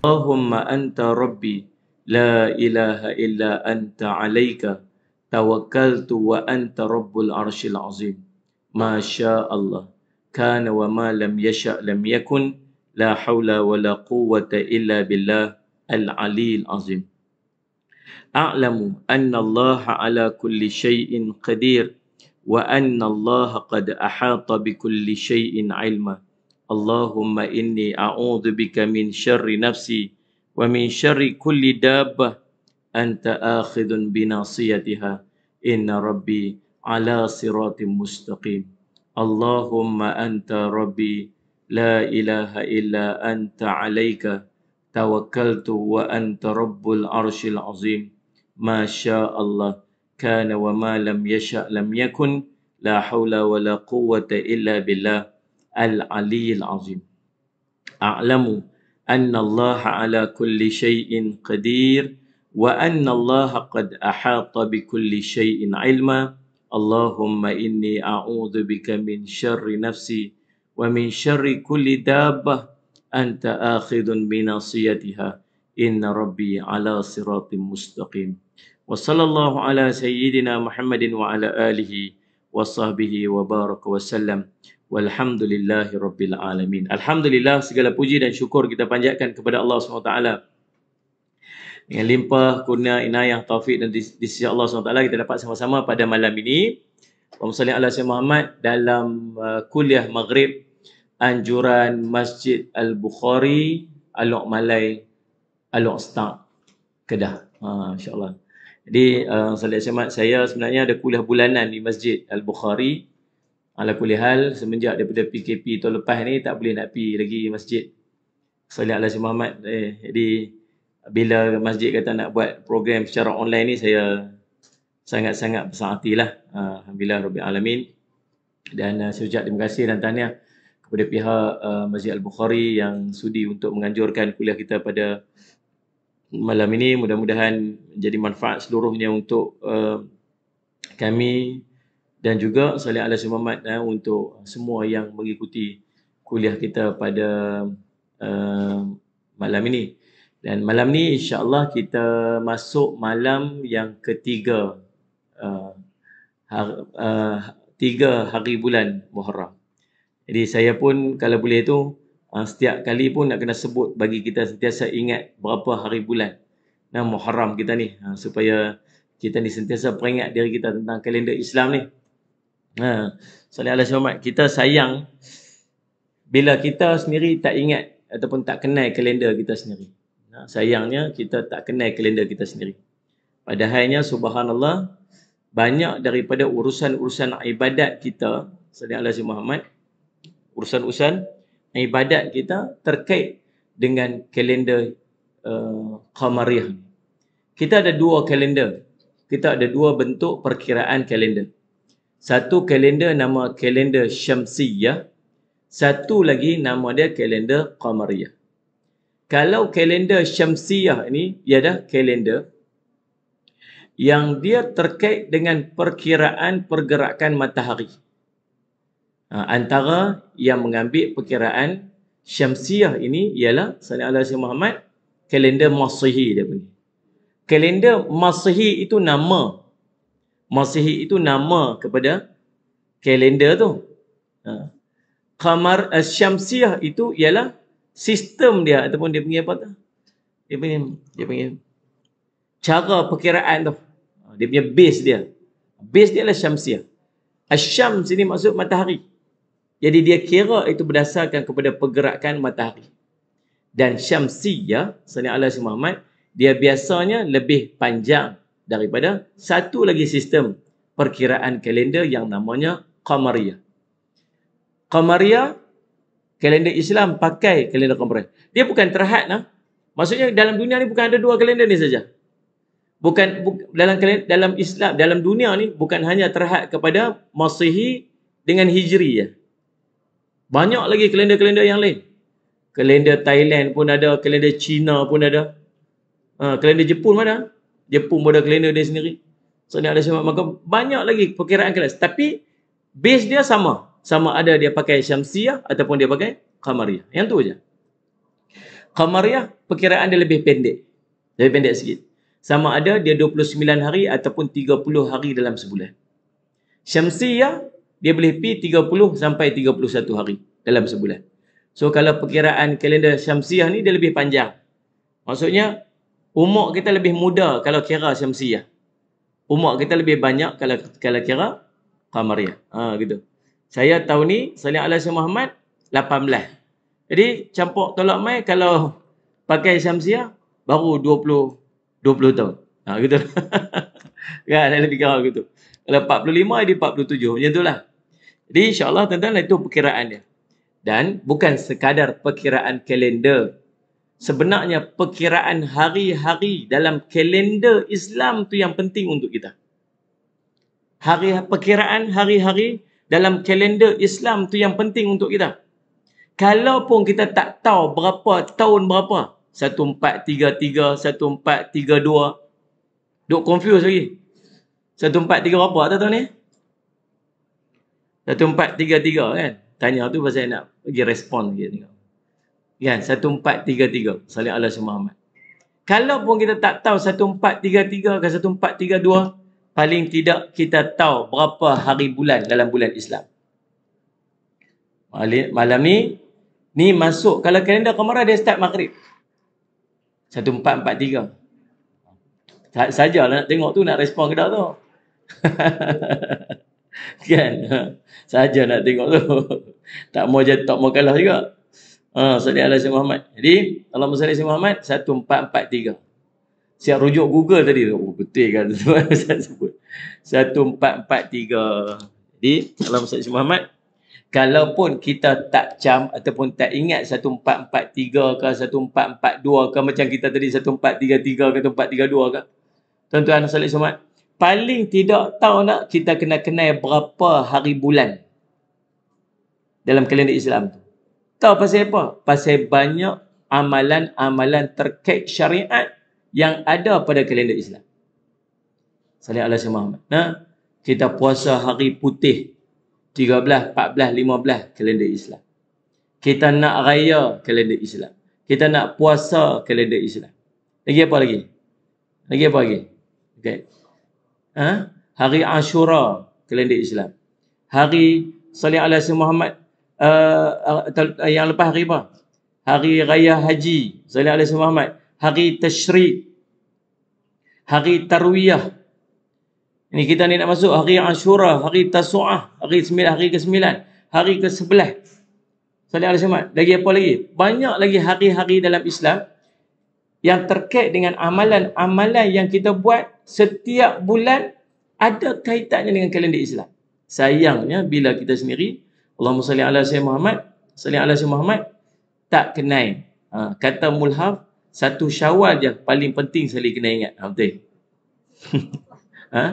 اللهم أنت ربي لا إله إلا أنت عليك توكلت وأنت رب العرش العظيم ما شاء الله كان وما لم يشأ لم يكن لا حول ولا قوة إلا بالله العلي العظيم أعلم أن الله على كل شيء قدير وأن الله قد أحاط بكل شيء علما اللهم إني أعوذ بك من شر نفسي ومن شر كل دابة أنت آخذ بناصيتها إن ربي على صراط مستقيم اللهم أنت ربي لا إله إلا أنت عليك توكلت وأنت رب العرش العظيم ما شاء الله كان وما لم يشأ لم يكن لا حول ولا قوة إلا بالله العلي العظيم اعلموا ان الله على كل شيء قدير وان الله قد احاط بكل شيء علما اللهم اني اعوذ بك من شر نفسي ومن شر كل دابه انت اخذ بناصيتها ان ربي على صراط مستقيم وصلى الله على سيدنا محمد وعلى اله وصحبه وبارك وسلم walhamdulillahi rabbil alamin. Alhamdulillah segala puji dan syukur kita panjatkan kepada Allah SWT. Dengan limpah, kurnia, inayah, taufik dan di, sisi Allah SWT kita dapat sama-sama pada malam ini. Allahumma salli ala Sayyidina Muhammad dalam uh, kuliah maghrib anjuran Masjid Al-Bukhari Alok Malai Alok Star Kedah. Ha, InsyaAllah. Jadi, uh, salli saya sebenarnya ada kuliah bulanan di Masjid Al-Bukhari. Malah kulli hal semenjak daripada PKP tahun lepas ni tak boleh nak pi lagi masjid. Salih Allah Muhammad eh, jadi bila masjid kata nak buat program secara online ni saya sangat-sangat besar hatilah. Ah, Alhamdulillah Rabbil Alamin. Dan uh, saya ucap terima kasih dan tanya kepada pihak uh, Masjid Al-Bukhari yang sudi untuk menganjurkan kuliah kita pada malam ini. Mudah-mudahan menjadi manfaat seluruhnya untuk uh, kami, dan juga salam alaikum Muhammad eh, untuk semua yang mengikuti kuliah kita pada uh, malam ini. Dan malam ni insya-Allah kita masuk malam yang ketiga uh, eh, hari, uh, eh, tiga hari bulan Muharram. Jadi saya pun kalau boleh tu uh, setiap kali pun nak kena sebut bagi kita sentiasa ingat berapa hari bulan nah, Muharram kita ni uh, supaya kita ni sentiasa peringat diri kita tentang kalender Islam ni. Ha, Salih Allah Syahmat, kita sayang bila kita sendiri tak ingat ataupun tak kenal kalender kita sendiri. Ha, sayangnya kita tak kenal kalender kita sendiri. Padahalnya subhanallah banyak daripada urusan-urusan ibadat kita Salih Allah Syahmat urusan-urusan ibadat kita terkait dengan kalender uh, Qamariah. Kita ada dua kalender. Kita ada dua bentuk perkiraan kalender. Satu kalender nama kalender Syamsiyah. Satu lagi nama dia kalender Qamariyah. Kalau kalender Syamsiyah ni, ia dah kalender yang dia terkait dengan perkiraan pergerakan matahari. Ha, antara yang mengambil perkiraan Syamsiyah ini ialah Sallallahu Alaihi Muhammad kalender Masihi dia punya. Kalender Masihi itu nama Masihi itu nama kepada kalender tu. Ha. Kamar asyamsiah itu ialah sistem dia ataupun dia panggil apa tu? Dia punya dia punya cara perkiraan tu. Ha, dia punya base dia. Base dia ialah Syamsiah. Asyam sini maksud matahari. Jadi dia kira itu berdasarkan kepada pergerakan matahari. Dan Syamsiah, Sani Allah Muhammad, dia biasanya lebih panjang daripada satu lagi sistem perkiraan kalender yang namanya Qamariah. Qamariah, kalender Islam pakai kalender Qamariah. Dia bukan terhad. Nah. Maksudnya dalam dunia ni bukan ada dua kalender ni saja. Bukan bu, dalam dalam Islam, dalam dunia ni bukan hanya terhad kepada Masihi dengan Hijri. Ya. Banyak lagi kalender-kalender yang lain. Kalender Thailand pun ada, kalender China pun ada. Ha, kalender Jepun mana? dia pun modal kalender dia sendiri. So ni ada semua makam banyak lagi perkiraan kelas tapi base dia sama. Sama ada dia pakai syamsiah ataupun dia pakai qamariah. Yang tu aja. Qamariah perkiraan dia lebih pendek. Lebih pendek sikit. Sama ada dia 29 hari ataupun 30 hari dalam sebulan. Syamsiah dia boleh pi 30 sampai 31 hari dalam sebulan. So kalau perkiraan kalender syamsiah ni dia lebih panjang. Maksudnya umur kita lebih muda kalau kira syamsiah. Ya? Umur kita lebih banyak kalau kalau kira qamariah. Ha gitu. Saya tahun ni Salih Alaihi Muhammad 18. Jadi campur tolak mai kalau pakai syamsiah ya, baru 20 20 tahun. Ha gitu. Kan, ya ada lebih kira gitu. Kalau 45 dia 47 macam itulah. Jadi insya-Allah tuan itu perkiraan dia. Dan bukan sekadar perkiraan kalender sebenarnya perkiraan hari-hari dalam kalender Islam tu yang penting untuk kita. Hari perkiraan hari-hari dalam kalender Islam tu yang penting untuk kita. Kalau pun kita tak tahu berapa tahun berapa, 1433, 1432, dok confuse lagi. 1433 berapa tak tahu ni? 1433 kan? Tanya tu pasal nak pergi respon dia tengok. Kan? tiga, Salih Allah Sayyid Muhammad. Kalau pun kita tak tahu satu empat tiga 1433 atau dua, paling tidak kita tahu berapa hari bulan dalam bulan Islam. Malam ni, ni masuk. Kalau kalender kemarah, dia start maghrib. 1443. Tak sajalah nak tengok tu, nak respon ke tak tu. kan? Saja nak tengok tu. tak mau jatuh, tak mau kalah juga. Ha, Sadiq Alasi Muhammad. Jadi, Allahumma salli Sayyid Muhammad, 1443. Saya rujuk Google tadi Oh, betul kan tuan Ustaz sebut. 1443. Jadi, kalau Ustaz Muhammad, kalaupun kita tak cam ataupun tak ingat 1443 ke 1442 ke macam kita tadi 1433 ke 1432 ke. Tuan-tuan Ustaz Muhammad, paling tidak tahu nak kita kena kenai berapa hari bulan dalam kalender Islam tu. Tahu pasal apa? Pasal banyak amalan-amalan terkait syariat yang ada pada kalender Islam. Salih Allah Syed Muhammad. Nah, kita puasa hari putih 13, 14, 15 kalender Islam. Kita nak raya kalender Islam. Kita nak puasa kalender Islam. Lagi apa lagi? Lagi apa lagi? Okay. Ha? Hari Ashura kalender Islam. Hari Salih Allah Syed Muhammad uh, yang lepas hari apa? Hari Raya Haji, Zalim Alayhi Muhammad. Hari Tashriq. Hari Tarwiyah. Ini kita ni nak masuk hari Ashura, hari Tasu'ah, hari sembilan, hari ke-9, hari ke-11. Salih Alayhi Muhammad. Lagi apa lagi? Banyak lagi hari-hari dalam Islam yang terkait dengan amalan-amalan yang kita buat setiap bulan ada kaitannya dengan kalender Islam. Sayangnya bila kita sendiri Allahumma salli ala sayyidina Muhammad salli ala sayyidina Muhammad tak kenai ha, kata Mulham satu syawal je paling penting sekali kena ingat ha, betul ha?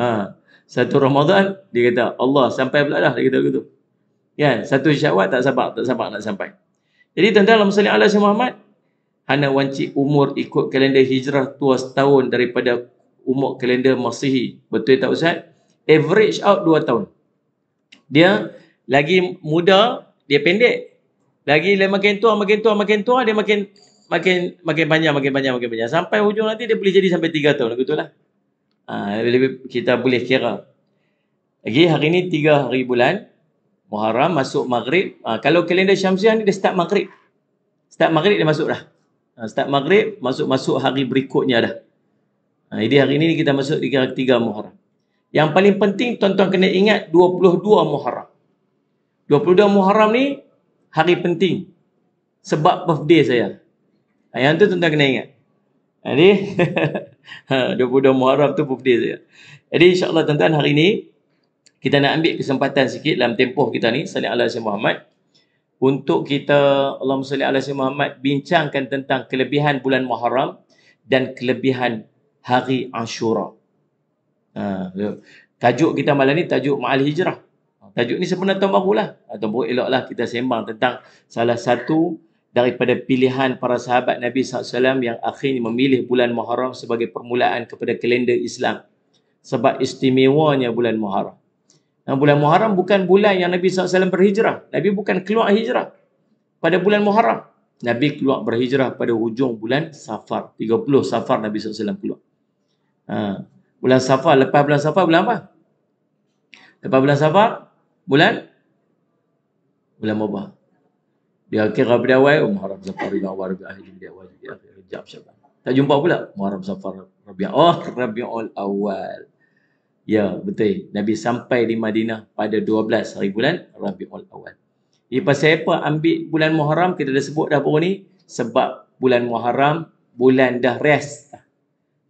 ha? satu Ramadan dia kata Allah sampai pula dah dia kata begitu kan satu syawal tak sabar tak sabar nak sampai jadi tuan-tuan Allahumma salli ala sayyidina Muhammad Hana wanci umur ikut kalender hijrah tua setahun daripada umur kalender masihi. Betul tak Ustaz? Average out 2 tahun dia lagi muda dia pendek lagi dia makin tua makin tua makin tua dia makin makin makin banyak makin banyak makin banyak sampai hujung nanti dia boleh jadi sampai tiga tahun begitulah ah ha, lebih kita boleh kira lagi hari ni tiga hari bulan Muharram masuk Maghrib ha, kalau kalender Syamsiah ni dia start Maghrib start Maghrib dia masuk dah ha, start Maghrib masuk-masuk hari berikutnya dah ha, jadi hari ni kita masuk 3, tiga Muharram yang paling penting tuan-tuan kena ingat 22 Muharram. 22 Muharram ni hari penting. Sebab birthday saya. Ha, yang tu tuan-tuan kena ingat. Jadi ha, 22 ha, Muharram tu birthday saya. Jadi insyaAllah tuan-tuan hari ni kita nak ambil kesempatan sikit dalam tempoh kita ni. Salih Allah Sayyid Muhammad. Untuk kita Allah Masa Allah Sayyid Muhammad bincangkan tentang kelebihan bulan Muharram dan kelebihan hari Ashura. Ha, tajuk kita malam ni tajuk Ma'al Hijrah. Tajuk ni sebenarnya tahun baru lah. Atau eloklah kita sembang tentang salah satu daripada pilihan para sahabat Nabi SAW yang akhirnya memilih bulan Muharram sebagai permulaan kepada kalender Islam. Sebab istimewanya bulan Muharram. Dan bulan Muharram bukan bulan yang Nabi SAW berhijrah. Nabi bukan keluar hijrah pada bulan Muharram. Nabi keluar berhijrah pada hujung bulan Safar. 30 Safar Nabi SAW keluar. Haa bulan Safar lepas bulan Safar bulan apa lepas bulan Safar bulan bulan apa dia kira pada awal Muharram Safar bin Awal bin Ahli bin Awal bin Ahli Rejab Syabat tak jumpa pula Muharram Safar Rabi Rabi'ah oh Rabi'ul Awal ya betul Nabi sampai di Madinah pada 12 hari bulan Rabi'ul Awal ini pasal apa ambil bulan Muharram kita dah sebut dah baru ni sebab bulan Muharram bulan dah rest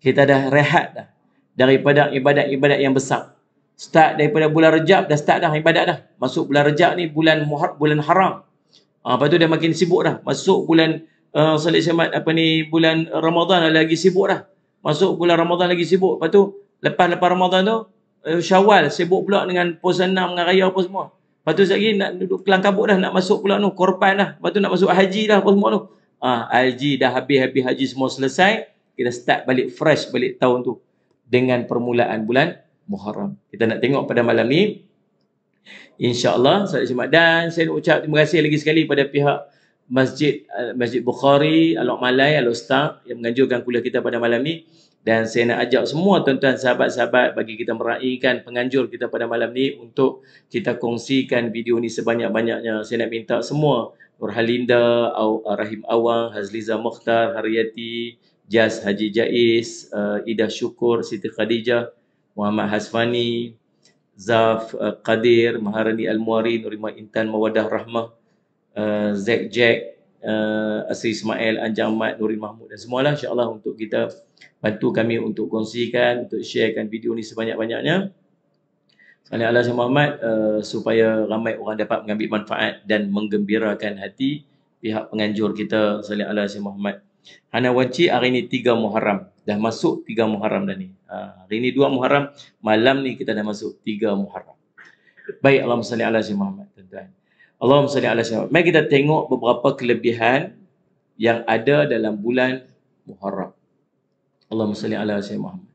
kita dah rehat dah daripada ibadat-ibadat yang besar. Start daripada bulan Rejab dah start dah ibadat dah. Masuk bulan Rejab ni bulan Muharram, bulan haram. Ah ha, lepas tu dah makin sibuk dah. Masuk bulan uh, Salat Jumaat apa ni bulan Ramadan dah lagi sibuk dah. Masuk bulan Ramadan lagi sibuk. Lepas tu lepas lepas Ramadan tu uh, Syawal sibuk pula dengan puasa enam dengan raya apa semua. Lepas tu lagi nak duduk kelang kabut dah nak masuk pula tu korban dah. Lepas tu nak masuk haji dah apa semua tu. Ah ha, haji dah habis-habis haji semua selesai, kita start balik fresh balik tahun tu dengan permulaan bulan Muharram. Kita nak tengok pada malam ni. InsyaAllah, saya jumat dan saya ucap terima kasih lagi sekali pada pihak Masjid eh, Masjid Bukhari, Alok Malai, Alok Star yang menganjurkan kuliah kita pada malam ni. Dan saya nak ajak semua tuan-tuan sahabat-sahabat bagi kita meraihkan penganjur kita pada malam ni untuk kita kongsikan video ni sebanyak-banyaknya. Saya nak minta semua Nurhalinda, Rahim Awang, Hazliza Mokhtar, Haryati, Jaz Haji Jais, uh, Ida Syukur, Siti Khadijah, Muhammad Hasfani, Zaf uh, Qadir, Maharani Al-Muari, Nurimah Intan Mawadah Rahmah, uh, Zek Jack, uh, Asri Ismail, Anjang Mat, Nurin Mahmud dan semualah insyaAllah untuk kita bantu kami untuk kongsikan, untuk sharekan video ni sebanyak-banyaknya. Salih Allah Muhammad uh, supaya ramai orang dapat mengambil manfaat dan menggembirakan hati pihak penganjur kita Salih Allah Muhammad. Hana wajib hari ni tiga Muharram. Dah masuk tiga Muharram dah ni. Ha, hari ni dua Muharram. Malam ni kita dah masuk tiga Muharram. Baik Allah salli ala si Muhammad tuan-tuan. Allah salli Mari kita tengok beberapa kelebihan yang ada dalam bulan Muharram. Allah salli Muhammad.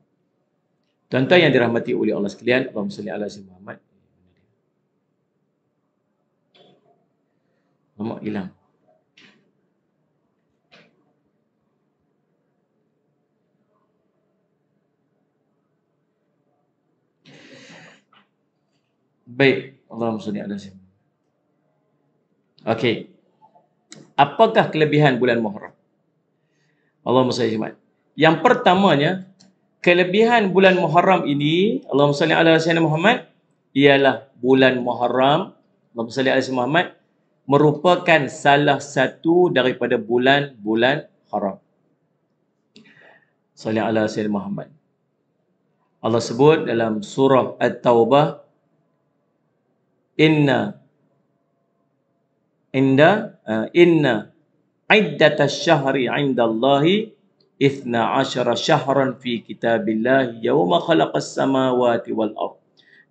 Tuan-tuan yang dirahmati oleh Allah sekalian, Allah salli ala si Muhammad. Mama hilang. Baik, Allahumma salli ala sayyidina. Okey. Apakah kelebihan bulan Muharram? Allahumma salli ala Yang pertamanya, kelebihan bulan Muharram ini, Allahumma salli ala sayyidina Muhammad, ialah bulan Muharram, Allahumma salli ala sayyidina Muhammad, merupakan salah satu daripada bulan-bulan haram. Salli ala sayyidina Muhammad. Allah sebut dalam surah At-Taubah inna inda uh, inna iddat ash-shahri 'inda Allahi 12 shahran fi kitabillah yawma khalaqas samawati wal ard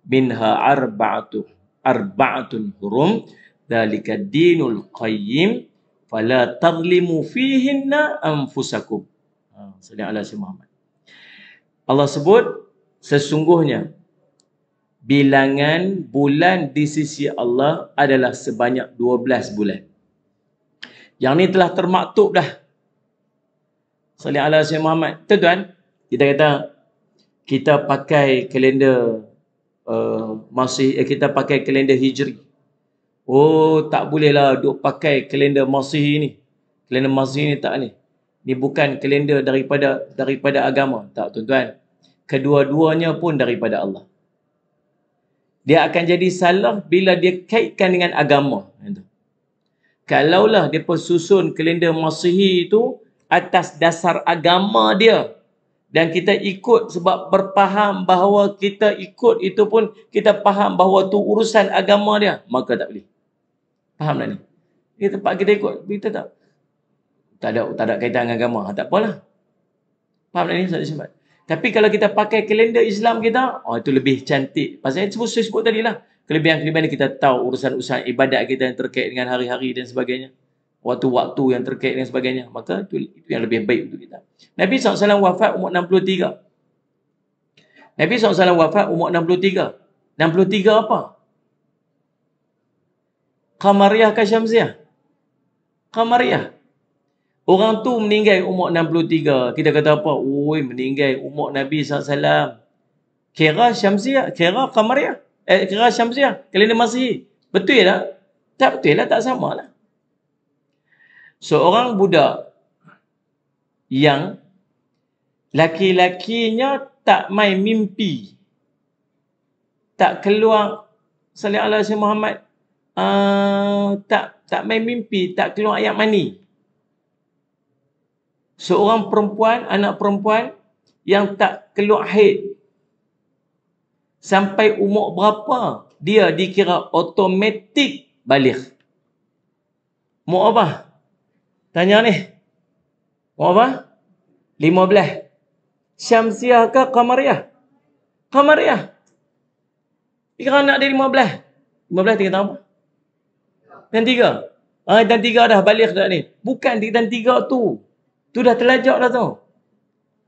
minha arba'atu arba'atun hurum dhalika dinul qayyim fala tadhlimu fihinna anfusakum sallallahu alaihi wasallam Allah sebut sesungguhnya bilangan bulan di sisi Allah adalah sebanyak 12 bulan. Yang ni telah termaktub dah. Salih Allah Rasulullah Muhammad. Tuan-tuan, kita kata kita pakai kalender uh, masih eh, kita pakai kalender hijri. Oh, tak bolehlah duk pakai kalender masih ini. Kalender masih ini tak ni. Ni bukan kalender daripada daripada agama. Tak tuan-tuan. Kedua-duanya pun daripada Allah dia akan jadi salah bila dia kaitkan dengan agama. Kalaulah dia susun kalender masihi itu atas dasar agama dia dan kita ikut sebab berfaham bahawa kita ikut itu pun kita faham bahawa tu urusan agama dia maka tak boleh. Faham tak ni? Ini tempat kita ikut, kita tak tak ada tak ada kaitan dengan agama, tak apalah. Faham tak ni? Saya sempat. Tapi kalau kita pakai kalender Islam kita, oh itu lebih cantik. Pasal yang sebut, sebut tadi lah. Kelebihan-kelebihan kita tahu urusan-urusan ibadat kita yang terkait dengan hari-hari dan sebagainya. Waktu-waktu yang terkait dengan sebagainya. Maka itu, itu yang lebih baik untuk kita. Nabi SAW wafat umur 63. Nabi SAW wafat umur 63. 63 apa? Qamariyah ke Syamziyah? Qamariyah. Qamariyah. Orang tu meninggal umur 63. Kita kata apa? Ui, meninggal umur Nabi SAW. Kira syamsiah. Kira kamariah. Eh, kira syamsiah. Kali ni masih. Betul tak? Tak betul lah. Tak sama lah. Seorang so, budak yang laki-lakinya tak main mimpi. Tak keluar. Salih Allah Muhammad. Uh, tak tak main mimpi. Tak keluar ayat mani seorang perempuan, anak perempuan yang tak keluar haid sampai umur berapa dia dikira otomatik balik. Mau apa? Tanya ni. Mau apa? 15. Syamsiah ke Qamariah? Qamariah. Ikan anak dia 15. 15 tiga tahun apa? Dan tiga. Ah, dan tiga dah balik dah ni. Bukan dan tiga tu. Tu dah terlajak dah tu.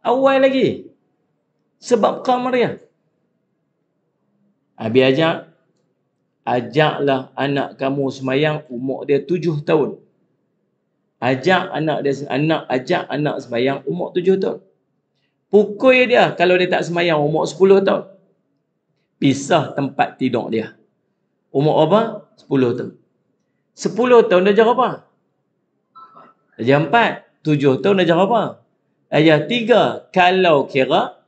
Awal lagi. Sebab kau meriah. Habis ajak. Ajaklah anak kamu semayang umur dia tujuh tahun. Ajak anak dia anak ajak anak semayang umur tujuh tahun. Pukul dia kalau dia tak semayang umur sepuluh tahun. Pisah tempat tidur dia. Umur apa? Sepuluh tahun. Sepuluh tahun dia jawab apa? Dia jawab empat tujuh tahun dah jawab apa? Ayat tiga, kalau kira,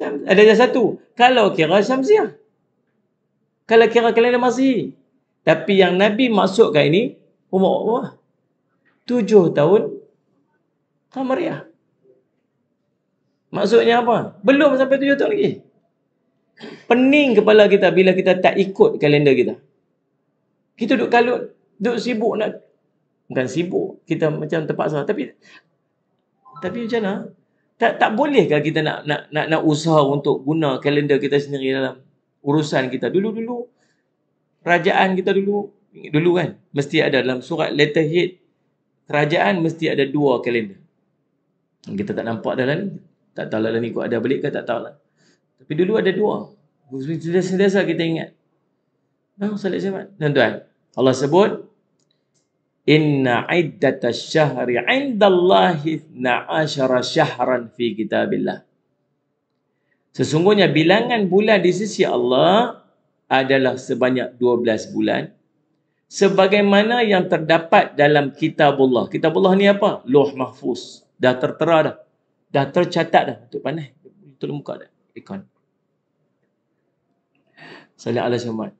ada eh, ayat satu, kalau kira Syamsiah. Kalau kira kalian masih. Tapi yang Nabi maksudkan ini, umur Allah, tujuh tahun, Kamariah. Maksudnya apa? Belum sampai tujuh tahun lagi. Pening kepala kita bila kita tak ikut kalender kita. Kita duduk kalut, duduk sibuk nak bukan sibuk kita macam terpaksa tapi tapi macam mana tak tak bolehkah kita nak nak nak nak usaha untuk guna kalender kita sendiri dalam urusan kita dulu-dulu kerajaan kita dulu dulu kan mesti ada dalam surat letterhead kerajaan mesti ada dua kalender kita tak nampak dalam ni tak tahu dalam ni kau ada balik ke tak tahu lah tapi dulu ada dua sudah sentiasa kita ingat Nah, salat jemaat. Tuan-tuan, Allah sebut Inna iddata syahri indallahi 12 syahran fi kitabillah. Sesungguhnya bilangan bulan di sisi Allah adalah sebanyak 12 bulan. Sebagaimana yang terdapat dalam kitab Allah. Kitab Allah ni apa? Loh mahfuz. Dah tertera dah. Dah tercatat dah. Untuk panah. Untuk muka dah. Ikon. Salam Allah Syamad.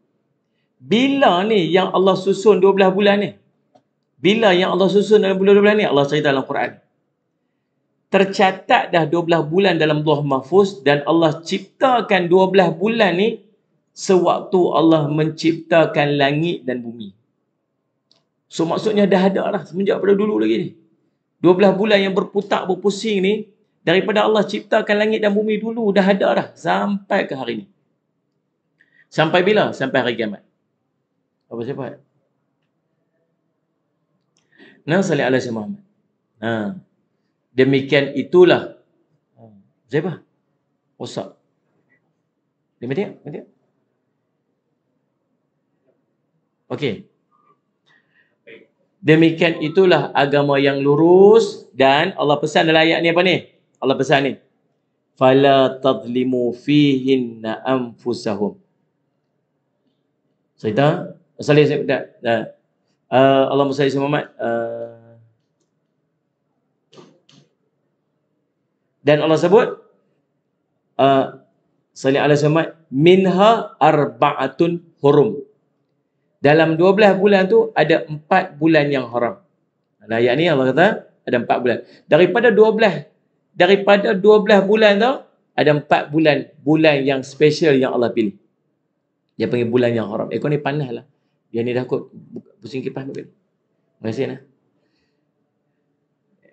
Bila ni yang Allah susun 12 bulan ni? Bila yang Allah susun dalam bulan-bulan ni Allah cerita dalam Quran. Tercatat dah 12 bulan dalam Allah Mahfuz dan Allah ciptakan 12 bulan ni sewaktu Allah menciptakan langit dan bumi. So maksudnya dah ada lah semenjak pada dulu lagi ni. 12 bulan yang berputar berpusing ni daripada Allah ciptakan langit dan bumi dulu dah ada dah sampai ke hari ni. Sampai bila? Sampai hari kiamat. Apa sebab? Nah, salih ala Syed Muhammad. Ha. Demikian itulah. Zeba. Osak. Dia demi dia. Mati Okey. Demikian itulah agama yang lurus dan Allah pesan dalam ayat ni apa ni? Allah pesan ni. Fala tadlimu fihin anfusahum. Saya tak? Asal saya tak? Uh, Allahumma salli sama Muhammad. Uh, dan Allah sebut uh, Allah ala Muhammad minha arba'atun hurum. Dalam dua belah bulan tu ada empat bulan yang haram. Nah, ayat ni Allah kata ada empat bulan. Daripada dua belah daripada dua belah bulan tu ada empat bulan bulan yang special yang Allah pilih. Dia panggil bulan yang haram. Eh kau ni lah. Biar dia dah kot pusing kipas tu kan. Terima kasih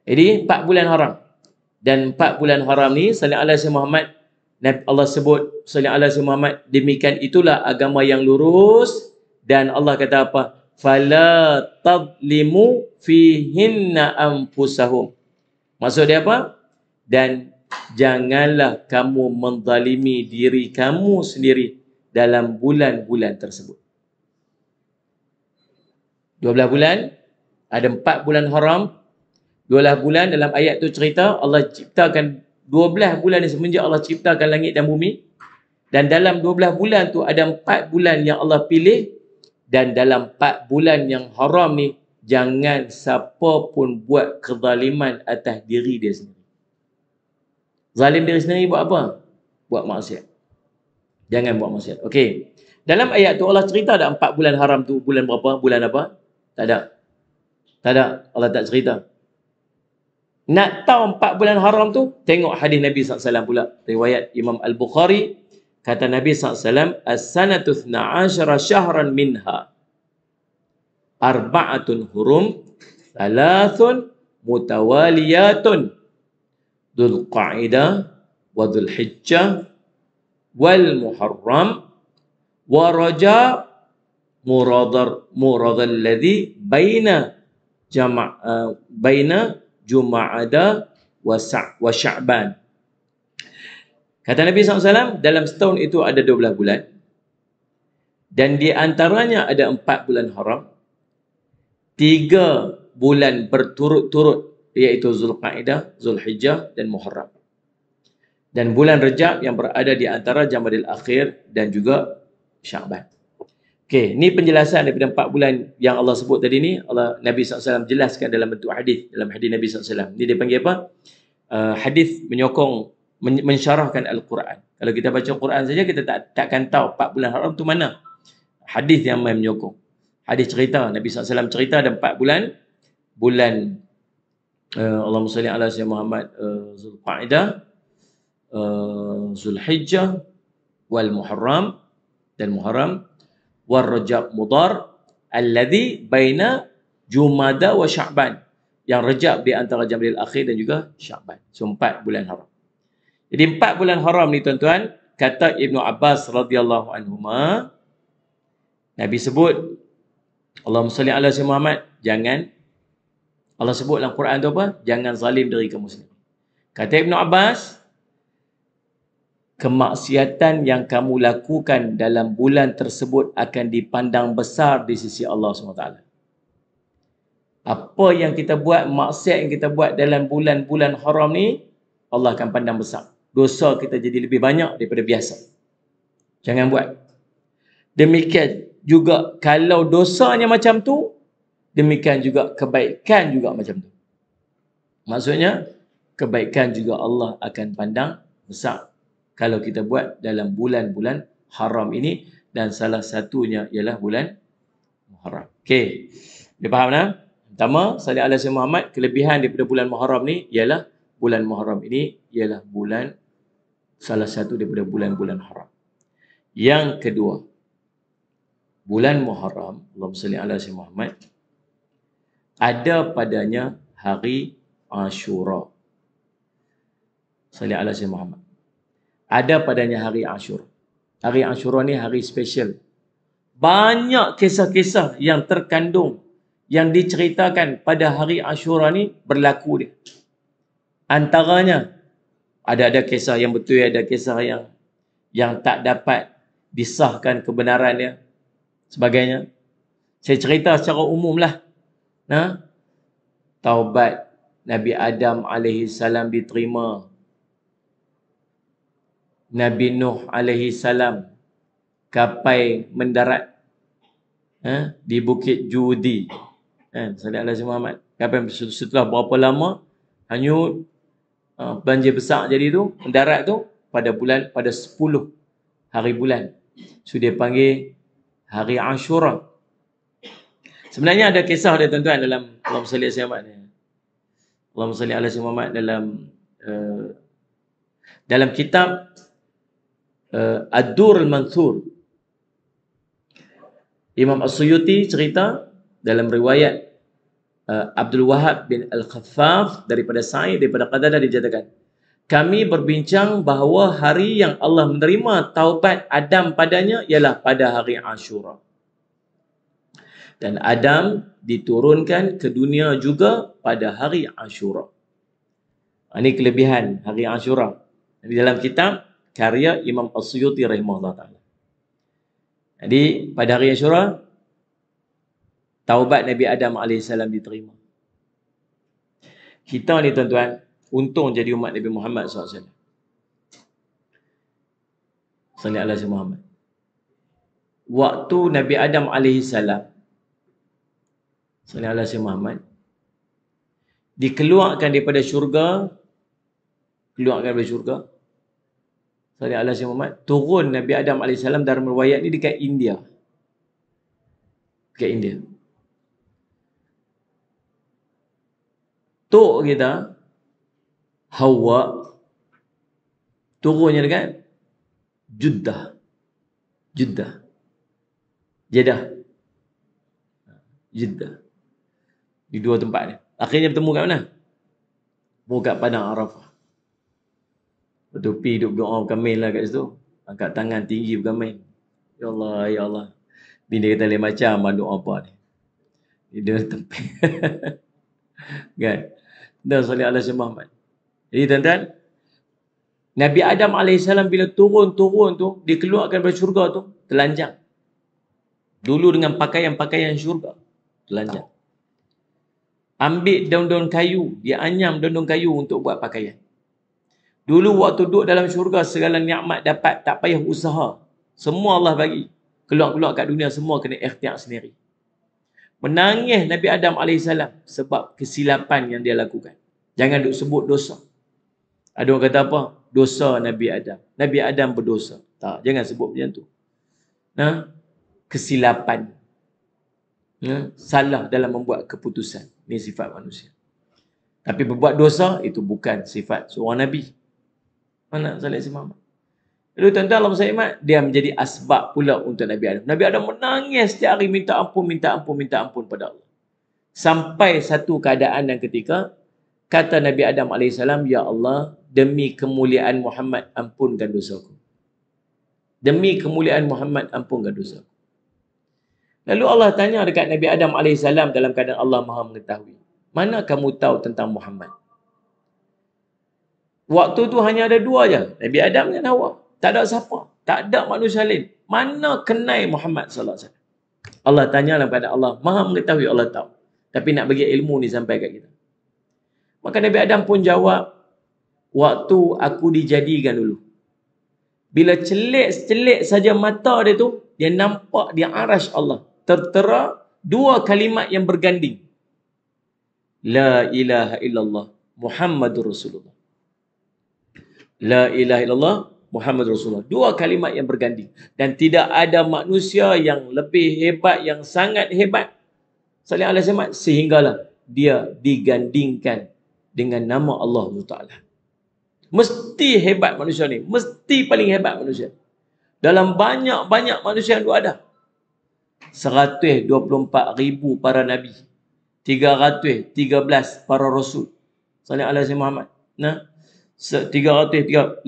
Jadi empat bulan haram. Dan empat bulan haram ni Sallallahu alaihi Muhammad Nabi Allah sebut Sallallahu alaihi Muhammad demikian itulah agama yang lurus dan Allah kata apa? Fala tadlimu fihinna anfusahum. Maksud dia apa? Dan janganlah kamu mendalimi diri kamu sendiri dalam bulan-bulan tersebut. Dua belah bulan ada empat bulan haram Dua belah bulan dalam ayat tu cerita Allah ciptakan dua belah bulan ni semenjak Allah ciptakan langit dan bumi dan dalam dua belah bulan tu ada empat bulan yang Allah pilih dan dalam empat bulan yang haram ni jangan siapa pun buat kezaliman atas diri dia sendiri. Zalim diri sendiri buat apa? Buat maksiat. Jangan buat maksiat. Okey. Dalam ayat tu Allah cerita ada empat bulan haram tu bulan berapa? Bulan apa? Tak ada. Tak ada. Allah tak cerita. Nak tahu empat bulan haram tu, tengok hadis Nabi SAW pula. Riwayat Imam Al-Bukhari, kata Nabi SAW, As-sanatu thna'ashara syahran minha, arba'atun hurum, thalathun mutawaliyatun, dhul qa'idah, wa dhul hijjah, wal muharram, wa raja' muradar muradal ladhi baina jama' uh, baina jumaada wa wa sya'ban kata nabi SAW, dalam setahun itu ada 12 bulan dan di antaranya ada 4 bulan haram 3 bulan berturut-turut iaitu zulqaidah zulhijjah dan muharram dan bulan rejab yang berada di antara jamadil akhir dan juga sya'ban Okey, ni penjelasan daripada empat bulan yang Allah sebut tadi ni, Allah Nabi SAW jelaskan dalam bentuk hadis dalam hadis Nabi SAW. Ni dia panggil apa? Uh, hadis menyokong men- mensyarahkan Al-Quran. Kalau kita baca quran saja kita tak takkan tahu empat bulan haram tu mana. Hadis yang main menyokong. Hadis cerita Nabi SAW cerita ada empat bulan bulan uh, Allah SWT ala Sayyid Muhammad uh, Zulqa'idah uh, Zulhijjah Wal Muharram dan Muharram warajab mudar alladhi baina jumada wa sya'ban yang rejab di antara jamil akhir dan juga sya'ban so empat bulan haram jadi empat bulan haram ni tuan-tuan kata Ibnu Abbas radhiyallahu anhu ma Nabi sebut Allahumma salli ala sayyidina Muhammad jangan Allah sebut dalam Quran tu apa jangan zalim diri kamu sendiri kata Ibnu Abbas kemaksiatan yang kamu lakukan dalam bulan tersebut akan dipandang besar di sisi Allah SWT. Apa yang kita buat, maksiat yang kita buat dalam bulan-bulan haram ni, Allah akan pandang besar. Dosa kita jadi lebih banyak daripada biasa. Jangan buat. Demikian juga kalau dosanya macam tu, demikian juga kebaikan juga macam tu. Maksudnya, kebaikan juga Allah akan pandang besar kalau kita buat dalam bulan-bulan haram ini dan salah satunya ialah bulan Muharram. Okey. Dia faham tak? Pertama, salih Allah sayyid Muhammad, kelebihan daripada bulan Muharram ni ialah bulan Muharram ini ialah bulan salah satu daripada bulan-bulan haram. Yang kedua, bulan Muharram, Allah salli ala sayyid Muhammad, ada padanya hari Ashura. Salih Allah sayyid Muhammad ada padanya hari Ashur. Hari Ashura ni hari special. Banyak kisah-kisah yang terkandung yang diceritakan pada hari Ashura ni berlaku dia. Antaranya ada-ada kisah yang betul, ada kisah yang yang tak dapat disahkan kebenarannya sebagainya. Saya cerita secara umumlah. Nah, ha? taubat Nabi Adam alaihi salam diterima Nabi Nuh alaihi salam kapai mendarat ha, di Bukit Judi. Eh, ha, Muhammad. Kapai setelah berapa lama hanyut ha, banjir besar jadi tu mendarat tu pada bulan pada 10 hari bulan. So dia panggil hari Ashura. Sebenarnya ada kisah dia tuan-tuan dalam Allah Masalli Asyik Muhammad ni. Allah Masalli Asyik Muhammad dalam uh, dalam kitab uh, eh, Ad-Durul Manthur. Imam As-Suyuti cerita dalam riwayat uh, Abdul Wahab bin Al-Khaffaf daripada Sa'id daripada Qadadah dijadakan. Kami berbincang bahawa hari yang Allah menerima taubat Adam padanya ialah pada hari Ashura. Dan Adam diturunkan ke dunia juga pada hari Ashura. Ha, ini kelebihan hari Ashura. Di dalam kitab karya Imam As-Suyuti rahimahullah taala. Jadi pada hari Asyura taubat Nabi Adam alaihi salam diterima. Kita ni tuan-tuan untung jadi umat Nabi Muhammad SAW. alaihi wasallam. Sallallahu alaihi Muhammad. Waktu Nabi Adam alaihi salam Sallallahu alaihi Muhammad dikeluarkan daripada syurga keluarkan daripada syurga Sari Allah Syed Muhammad turun Nabi Adam AS dalam riwayat ni dekat India. Dekat India. Tok kita Hawa turunnya dekat Juddah. Juddah. Jeddah. Juddah. Di dua tempat ni. Akhirnya bertemu kat mana? Bukat Padang Arafah. Bertupi duk doa berkamin lah kat situ. Angkat tangan tinggi berkamin. Ya Allah, Ya Allah. Bini kata lain macam lah doa apa ni. Dia tepi. kan? Dan salih Allah si Muhammad. Jadi tuan-tuan, Nabi Adam AS bila turun-turun tu, dikeluarkan dari syurga tu, telanjang. Dulu dengan pakaian-pakaian syurga. Telanjang. Ambil daun-daun kayu, dia anyam daun-daun kayu untuk buat pakaian. Dulu waktu duduk dalam syurga, segala nikmat dapat, tak payah usaha. Semua Allah bagi. Keluar-keluar kat dunia, semua kena ikhtiar sendiri. Menangis Nabi Adam AS sebab kesilapan yang dia lakukan. Jangan duk sebut dosa. Ada orang kata apa? Dosa Nabi Adam. Nabi Adam berdosa. Tak, jangan sebut macam tu. Nah, ha? kesilapan. Ya, salah dalam membuat keputusan. Ini sifat manusia. Tapi berbuat dosa itu bukan sifat seorang Nabi mana Zalik Zimam. Lalu tuan-tuan Allah SWT, dia menjadi asbab pula untuk Nabi Adam. Nabi Adam menangis setiap hari minta ampun, minta ampun, minta ampun pada Allah. Sampai satu keadaan dan ketika, kata Nabi Adam AS, Ya Allah, demi kemuliaan Muhammad, ampunkan dosaku. Demi kemuliaan Muhammad, ampunkan dosaku. Lalu Allah tanya dekat Nabi Adam AS dalam keadaan Allah Maha Mengetahui. Mana kamu tahu tentang Muhammad? Waktu tu hanya ada dua je. Nabi Adam dan Hawa. Tak ada siapa. Tak ada manusia lain. Mana kenai Muhammad sallallahu alaihi wasallam? Allah tanya lah kepada Allah. Maha mengetahui Allah tahu. Tapi nak bagi ilmu ni sampai kat kita. Maka Nabi Adam pun jawab, "Waktu aku dijadikan dulu." Bila celik-celik saja mata dia tu, dia nampak dia arash Allah. Tertera dua kalimat yang berganding. La ilaha illallah Muhammadur Rasulullah. La ilaha illallah Muhammad Rasulullah. Dua kalimat yang berganti. Dan tidak ada manusia yang lebih hebat, yang sangat hebat. Salih Allah Sehmat. Sehinggalah dia digandingkan dengan nama Allah Ta'ala. Mesti hebat manusia ni. Mesti paling hebat manusia. Dalam banyak-banyak manusia yang ada. 124 ribu para Nabi. 313 para Rasul. Salih Allah Sehmat. Nah, 335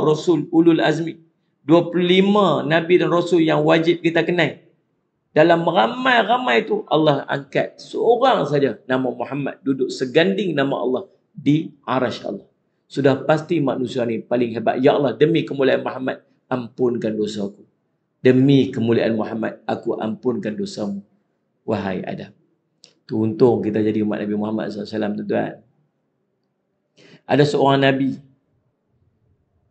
Rasul Ulul Azmi. 25 Nabi dan Rasul yang wajib kita kenai. Dalam ramai-ramai itu Allah angkat seorang saja nama Muhammad duduk seganding nama Allah di arash Allah. Sudah pasti manusia ini paling hebat. Ya Allah, demi kemuliaan Muhammad, ampunkan dosaku Demi kemuliaan Muhammad, aku ampunkan dosamu. Wahai Adam. Tu untung kita jadi umat Nabi Muhammad SAW, tuan-tuan ada seorang Nabi.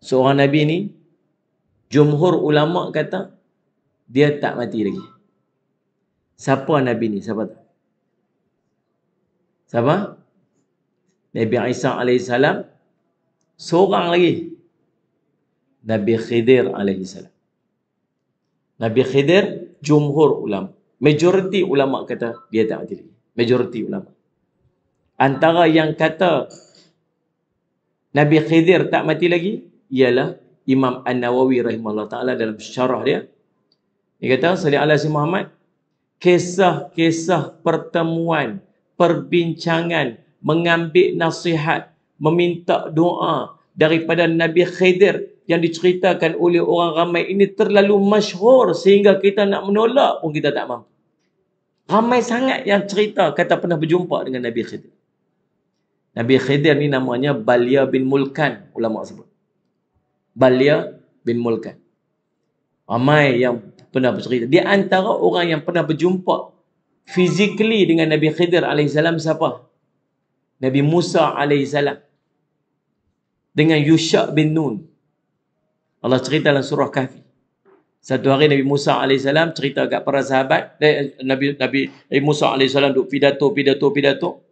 Seorang Nabi ni, jumhur ulama kata, dia tak mati lagi. Siapa Nabi ni? Siapa tak? Siapa? Nabi Isa AS, seorang lagi. Nabi Khidir AS. Nabi Khidir, jumhur ulama. Majoriti ulama kata, dia tak mati lagi. Majoriti ulama. Antara yang kata, Nabi Khidir tak mati lagi ialah Imam An-Nawawi rahimahullah ta'ala dalam syarah dia. Dia kata, Salih Allah si Muhammad, kisah-kisah pertemuan, perbincangan, mengambil nasihat, meminta doa daripada Nabi Khidir yang diceritakan oleh orang ramai ini terlalu masyhur sehingga kita nak menolak pun kita tak mampu. Ramai sangat yang cerita kata pernah berjumpa dengan Nabi Khidir. Nabi Khidir ni namanya Balia bin Mulkan ulama sebut. Balia bin Mulkan. Ramai yang pernah bercerita. Dia antara orang yang pernah berjumpa physically dengan Nabi Khidir alaihi salam siapa? Nabi Musa alaihi salam dengan Yusha' bin Nun. Allah cerita dalam surah Kahfi. Satu hari Nabi Musa AS cerita kat para sahabat. Eh, Nabi, Nabi, Nabi Musa AS duduk pidato, pidato, pidato.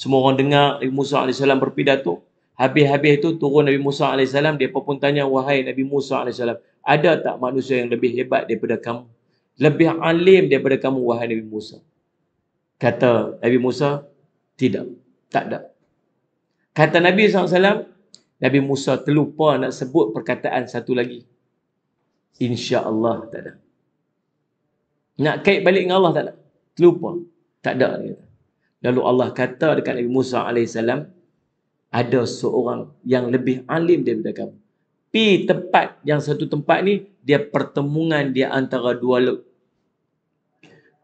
Semua orang dengar Nabi Musa AS berpidato. Habis-habis itu turun Nabi Musa AS, dia pun tanya, wahai Nabi Musa AS, ada tak manusia yang lebih hebat daripada kamu? Lebih alim daripada kamu, wahai Nabi Musa? Kata Nabi Musa, tidak. Tak ada. Kata Nabi SAW, Nabi Musa terlupa nak sebut perkataan satu lagi. Insya Allah tak ada. Nak kait balik dengan Allah tak ada. Terlupa. Tak ada. Lalu Allah kata dekat Nabi Musa AS, ada seorang yang lebih alim daripada kamu. Pi tempat yang satu tempat ni, dia pertemuan dia antara dua lelaki.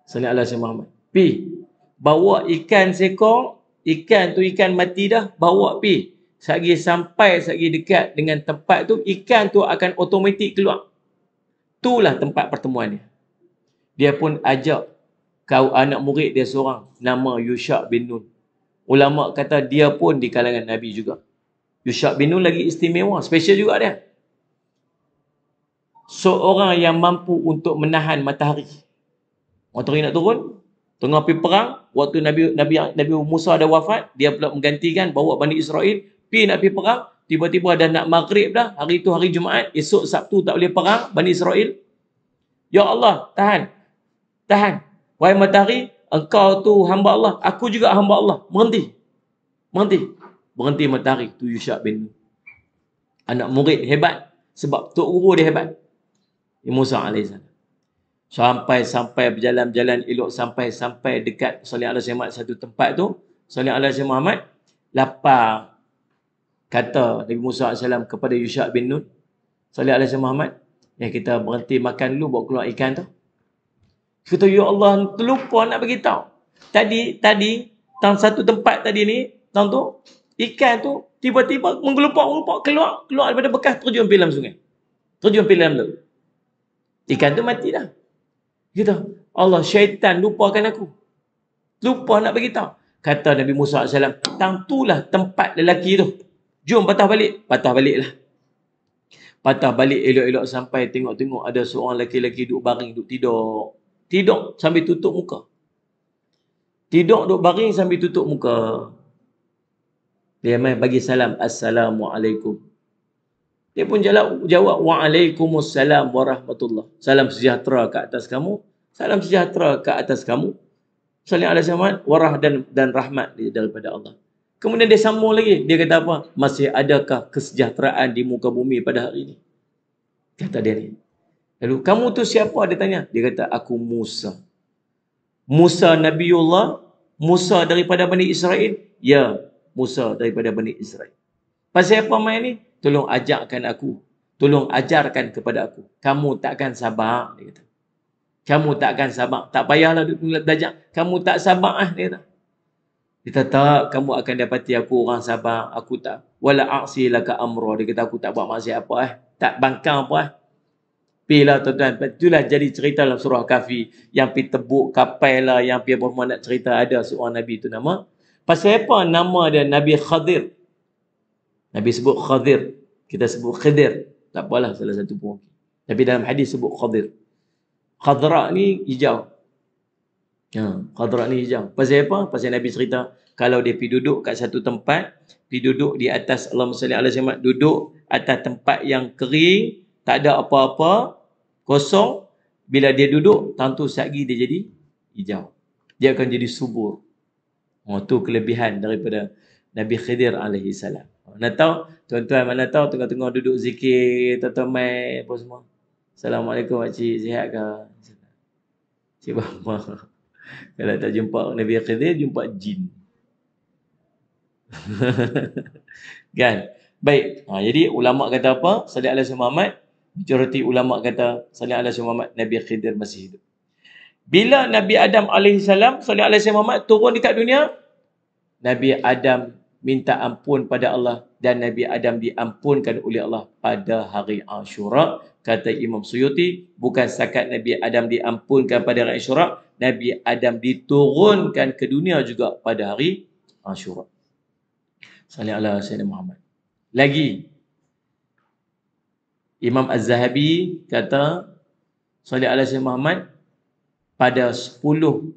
Salih Allah S.A. Muhammad. Pi, bawa ikan sekor, ikan tu ikan mati dah, bawa pi. Sagi sampai, sagi dekat dengan tempat tu, ikan tu akan otomatik keluar. Itulah tempat pertemuan dia. Dia pun ajak kau anak murid dia seorang nama Yusha' bin Nun. Ulama kata dia pun di kalangan Nabi juga. Yusha' bin Nun lagi istimewa, special juga dia. Seorang yang mampu untuk menahan matahari. Matahari nak turun, tengah pergi perang, waktu Nabi Nabi Nabi Musa ada wafat, dia pula menggantikan bawa Bani Israel, pi nak pergi perang, tiba-tiba ada nak maghrib dah, hari itu hari Jumaat, esok Sabtu tak boleh perang Bani Israel. Ya Allah, tahan. Tahan. Wahai matahari, engkau tu hamba Allah. Aku juga hamba Allah. Berhenti. Berhenti. Berhenti matahari. Tu Yusyak bin Anak murid hebat. Sebab Tok Guru dia hebat. Musa AS. Sampai-sampai berjalan-jalan elok. Sampai-sampai dekat Salih Allah Syamad satu tempat tu. Salih Allah Syamad Muhammad. Lapar. Kata Nabi Musa AS kepada Yusyak bin Nun. Salih Allah Syamad Muhammad. Eh, ya kita berhenti makan dulu buat keluar ikan tu. Kita ya Allah terlupa nak bagi tahu. Tadi tadi tang satu tempat tadi ni, tang tu ikan tu tiba-tiba menggelupak-gelupak keluar keluar daripada bekas terjun film sungai. Terjun film tu. Ikan tu mati dah. Kita Allah syaitan lupakan aku. Lupa nak bagi tahu. Kata Nabi Musa SAW, tang tu lah tempat lelaki tu. Jom patah balik. Patah balik lah. Patah balik elok-elok sampai tengok-tengok ada seorang lelaki-lelaki duduk baring, duduk tidur tidur sambil tutup muka. Tidur duduk baring sambil tutup muka. Dia main bagi salam. Assalamualaikum. Dia pun jawab, jawab waalaikumussalam warahmatullah. Salam sejahtera ke atas kamu. Salam sejahtera ke atas kamu. Salam ala syamad, warah dan dan rahmat daripada Allah. Kemudian dia sambung lagi. Dia kata apa? Masih adakah kesejahteraan di muka bumi pada hari ini? Kata dia ni. Lalu kamu tu siapa dia tanya? Dia kata aku Musa. Musa Nabiullah, Musa daripada Bani Israel. Ya, Musa daripada Bani Israel. Pasal apa mai ni? Tolong ajarkan aku. Tolong ajarkan kepada aku. Kamu takkan sabar, dia kata. Kamu takkan sabar. Tak payahlah belajar. Kamu tak sabar ah, dia kata. Dia kata, kamu akan dapati aku orang sabar. Aku tak. Wala aksi laka amro. Dia kata, aku tak buat maksiat apa eh. Tak bangkang apa eh lah tuan-tuan. Itulah jadi cerita dalam surah kafi. Yang pergi tebuk kapai lah. Yang pergi berhormat nak cerita ada seorang Nabi tu nama. Pasal apa nama dia Nabi Khadir? Nabi sebut Khadir. Kita sebut Khadir. Tak apalah salah satu pun. Tapi dalam hadis sebut Khadir. Khadra ni hijau. Ha, khadra ni hijau. Pasal apa? Pasal Nabi cerita. Kalau dia pergi duduk kat satu tempat. Pergi duduk di atas Allah SWT. Duduk atas tempat yang kering. Tak ada apa-apa kosong bila dia duduk tentu sekali dia jadi hijau dia akan jadi subur oh tu kelebihan daripada Nabi Khidir alaihi salam mana tahu tuan-tuan mana tahu tengah-tengah duduk zikir tuan-tuan mai apa semua assalamualaikum mak cik sihat ke cik bapa kalau tak jumpa Nabi Khidir jumpa jin kan baik ha, jadi ulama kata apa Sallallahu alaihi Muhammad majoriti ulama kata Salih Alaihi Muhammad Nabi Khidir masih hidup. Bila Nabi Adam alaihi salam Salih Alaihi Muhammad turun dekat dunia, Nabi Adam minta ampun pada Allah dan Nabi Adam diampunkan oleh Allah pada hari Ashura. Kata Imam Suyuti, bukan sekat Nabi Adam diampunkan pada hari Ashura, Nabi Adam diturunkan ke dunia juga pada hari Ashura. Salih Alaihi Muhammad. Lagi Imam Az-Zahabi kata Salih ala Sayyid Muhammad pada 10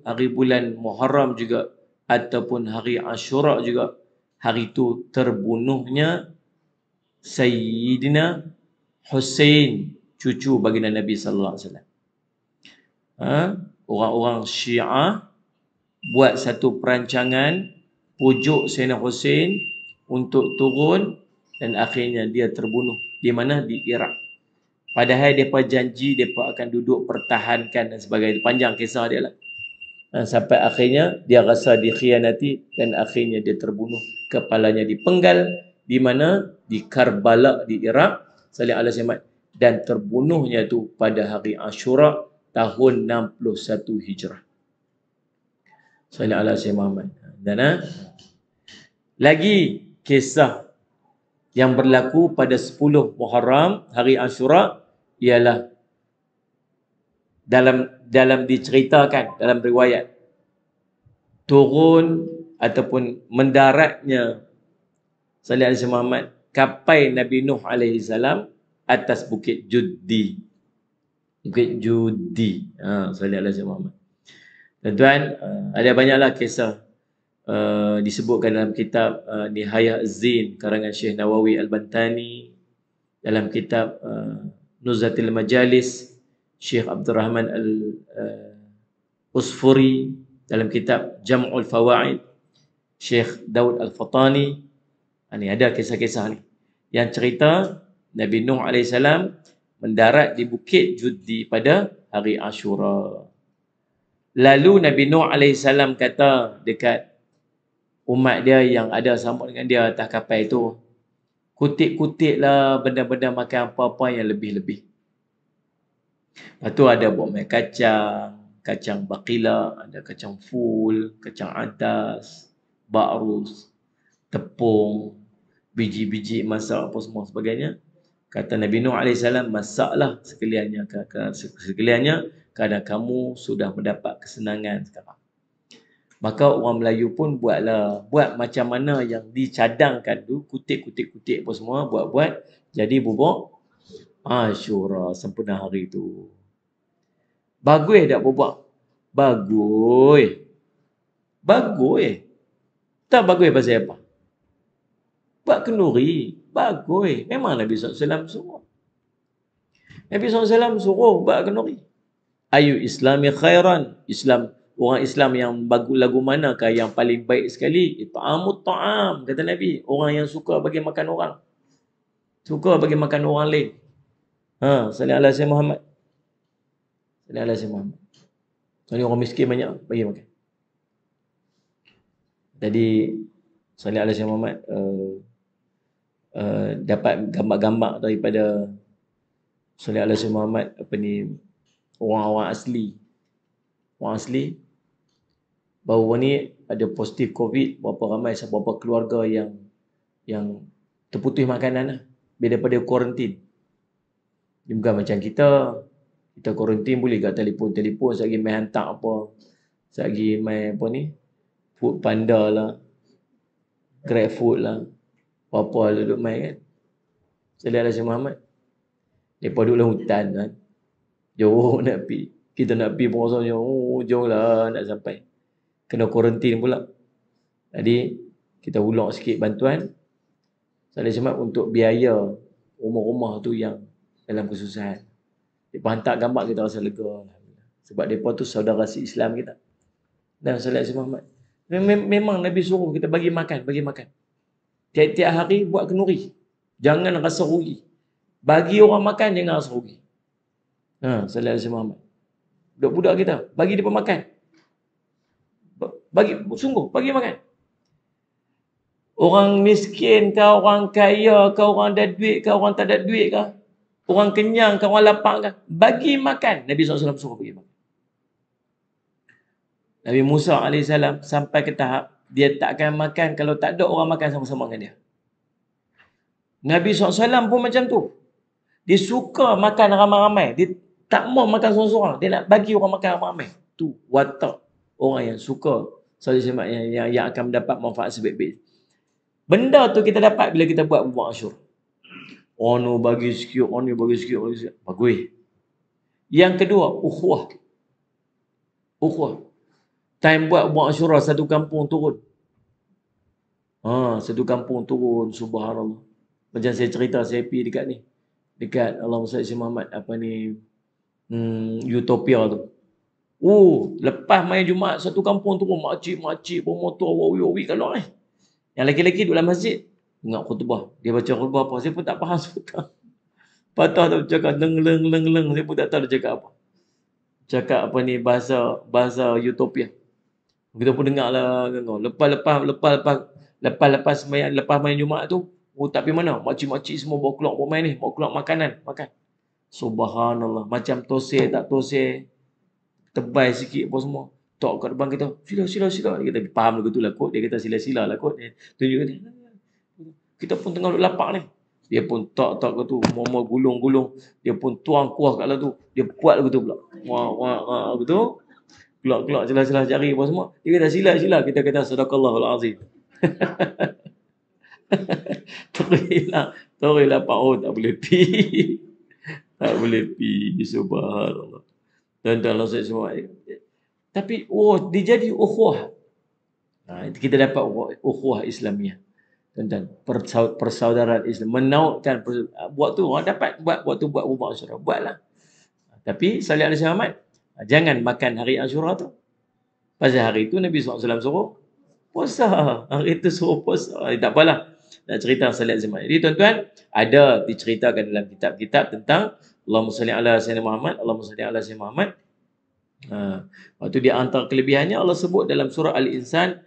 hari bulan Muharram juga ataupun hari Ashura juga hari itu terbunuhnya Sayyidina Hussein cucu baginda Nabi sallallahu alaihi wasallam. Ha? orang-orang Syiah buat satu perancangan pujuk Sayyidina Hussein untuk turun dan akhirnya dia terbunuh di mana di Iraq. Padahal mereka janji mereka akan duduk pertahankan dan sebagainya. Panjang kisah dia lah. Ha, sampai akhirnya dia rasa dikhianati dan akhirnya dia terbunuh. Kepalanya dipenggal di mana di Karbala di Iraq. Salih ala Zimad. Dan terbunuhnya tu pada hari Ashura tahun 61 Hijrah. Salih ala Zimad. Dan ha? lagi kisah yang berlaku pada 10 Muharram hari Ashura ialah dalam dalam diceritakan dalam riwayat turun ataupun mendaratnya Sallallahu Alaihi Muhammad kapai Nabi Nuh alaihi salam atas bukit Juddi. Bukit Juddi. Ha Sallallahu Alaihi Muhammad. Tuan, eh, ada banyaklah kisah Uh, disebutkan dalam kitab uh, Nihayah Zain karangan Syekh Nawawi Al-Bantani dalam kitab uh, Nuzhatil Majalis Syekh Abdul Rahman Al uh, Usfuri dalam kitab Jam'ul Fawaid Syekh Daud Al-Fatani ini ah, ada kisah-kisah ni yang cerita Nabi Nuh AS mendarat di Bukit Juddi pada hari Ashura. Lalu Nabi Nuh AS kata dekat umat dia yang ada sama dengan dia atas kapal itu. kutik-kutik lah benda-benda makan apa-apa yang lebih-lebih. Lepas tu ada buat main kacang, kacang bakila, ada kacang full, kacang atas, bakrus, tepung, biji-biji masak apa semua sebagainya. Kata Nabi Nuh AS, masaklah sekaliannya, sekaliannya kerana kamu sudah mendapat kesenangan sekarang maka orang Melayu pun buatlah buat macam mana yang dicadangkan tu kutik kutik kutik apa semua buat-buat jadi bubuk Asyura sempena hari tu. Bagus tak bubuk? Bagus. Bagus. Tak bagus pasal apa? Buat kenduri. Bagus. Memang Nabi SAW suruh. Nabi SAW suruh buat kenduri. Ayu islami khairan. Islam orang Islam yang bagu, lagu mana kah yang paling baik sekali? Itu eh, Ta'amut ta'am, kata Nabi. Orang yang suka bagi makan orang. Suka bagi makan orang lain. Ha, salam ala saya Muhammad. Salam ala saya Muhammad. Tuan orang miskin banyak, bagi makan. Tadi salam ala saya Muhammad. Uh, uh, dapat gambar-gambar daripada salam ala saya Muhammad. Apa ni? Orang-orang asli. Orang asli baru ni ada positif COVID, berapa ramai beberapa keluarga yang yang terputus makanan lah. Bila daripada kuarantin. Dia bukan macam kita. Kita kuarantin boleh kat telefon-telefon sehari main hantar apa. Sehari main apa ni. Food panda lah. Grab food lah. Apa-apa lah duduk main kan. Salih Alasya Muhammad. Lepas duduk dalam hutan kan. Jauh nak pergi. Kita nak pergi pun jauh. Oh, jauh lah nak sampai kena kuarantin pula. Jadi kita ulang sikit bantuan Salih Semat untuk biaya rumah-rumah tu yang dalam kesusahan. Depa hantar gambar kita rasa lega sebab depa tu saudara si Islam kita. Dan Salih Semat memang Nabi suruh kita bagi makan, bagi makan. Tiap-tiap hari buat kenuri. Jangan rasa rugi. Bagi orang makan jangan rasa rugi. Ha, Salih Semat. Budak-budak kita bagi depa makan. Bagi sungguh bagi makan. Orang miskin ke orang kaya ke orang ada duit ke orang tak ada duit ke? Orang kenyang ke orang lapar ke? Bagi makan. Nabi SAW suruh bagi makan. Nabi Musa AS sampai ke tahap dia takkan makan kalau tak ada orang makan sama-sama dengan dia. Nabi SAW pun macam tu. Dia suka makan ramai-ramai. Dia tak mau makan seorang-seorang. Dia nak bagi orang makan ramai-ramai. Tu watak orang yang suka saudara semak yang, yang, yang akan mendapat manfaat sebaik-baik. Benda tu kita dapat bila kita buat buang asyur. Oh no, bagi sikit, oh ni bagi sikit, bagi sikit. Yang kedua, ukhwah. Ukhwah. Time buat buang asyurah, satu kampung turun. Ha, satu kampung turun, subhanallah. Macam saya cerita, saya pergi dekat ni. Dekat Allah Musa Muhammad, apa ni, hmm, Utopia tu. Oh, lepas main Jumaat satu kampung tu pun makcik makcik bawa motor wowi kalau eh. Yang lelaki-lelaki duduk dalam masjid dengar khutbah. Dia baca khutbah apa saya pun tak faham sebutan. Patah tak cakap leng leng leng leng saya pun tak tahu dia cakap apa. Cakap apa ni bahasa bahasa utopia. Kita pun dengar lah lepas lepas lepas lepas lepas lepas, lepas main lepas main Jumaat tu Oh tapi mana makcik-makcik semua bawa keluar bawa main ni bawa keluar makanan makan. Subhanallah macam tosih tak tosih tebal sikit apa semua. Tok kat depan kita, sila sila sila. Dia kata faham lagu tu lah kot. Dia kata sila sila lah kot. Dia tunjuk kata, lah, lah. kita pun tengah duduk lapak ni. Dia pun tok tok kat tu, mama gulung-gulung. Dia pun tuang kuah kat lah tu. Dia buat lagu tu pula. Wah, wah, wah, lagu Kelak-kelak sila sila jari apa semua. Dia kata sila sila. Kita kata sadaqallahul azim. Terilah, terilah Pak Oh tak boleh pi. tak boleh pi. Subhanallah tuan-tuan lah semua. Tapi oh, dia jadi ukhwah. Ha, kita dapat ukhwah Islamnya. Tuan-tuan, persaudaraan Islam. Menautkan buat tu orang dapat buat buat tu buat rumah surah. Buatlah. Tapi Salih Alisa Muhammad, jangan makan hari Ashura tu. Pasal hari tu Nabi SAW suruh puasa. Hari tu suruh puasa. Eh, tak apalah. Nak cerita Salih Alisa Muhammad. Jadi tuan-tuan, ada diceritakan dalam kitab-kitab tentang Allahumma salli ala sayyidina Muhammad, Allahumma salli ala sayyidina Muhammad. Ha, waktu dia hantar kelebihannya Allah sebut dalam surah Al-Insan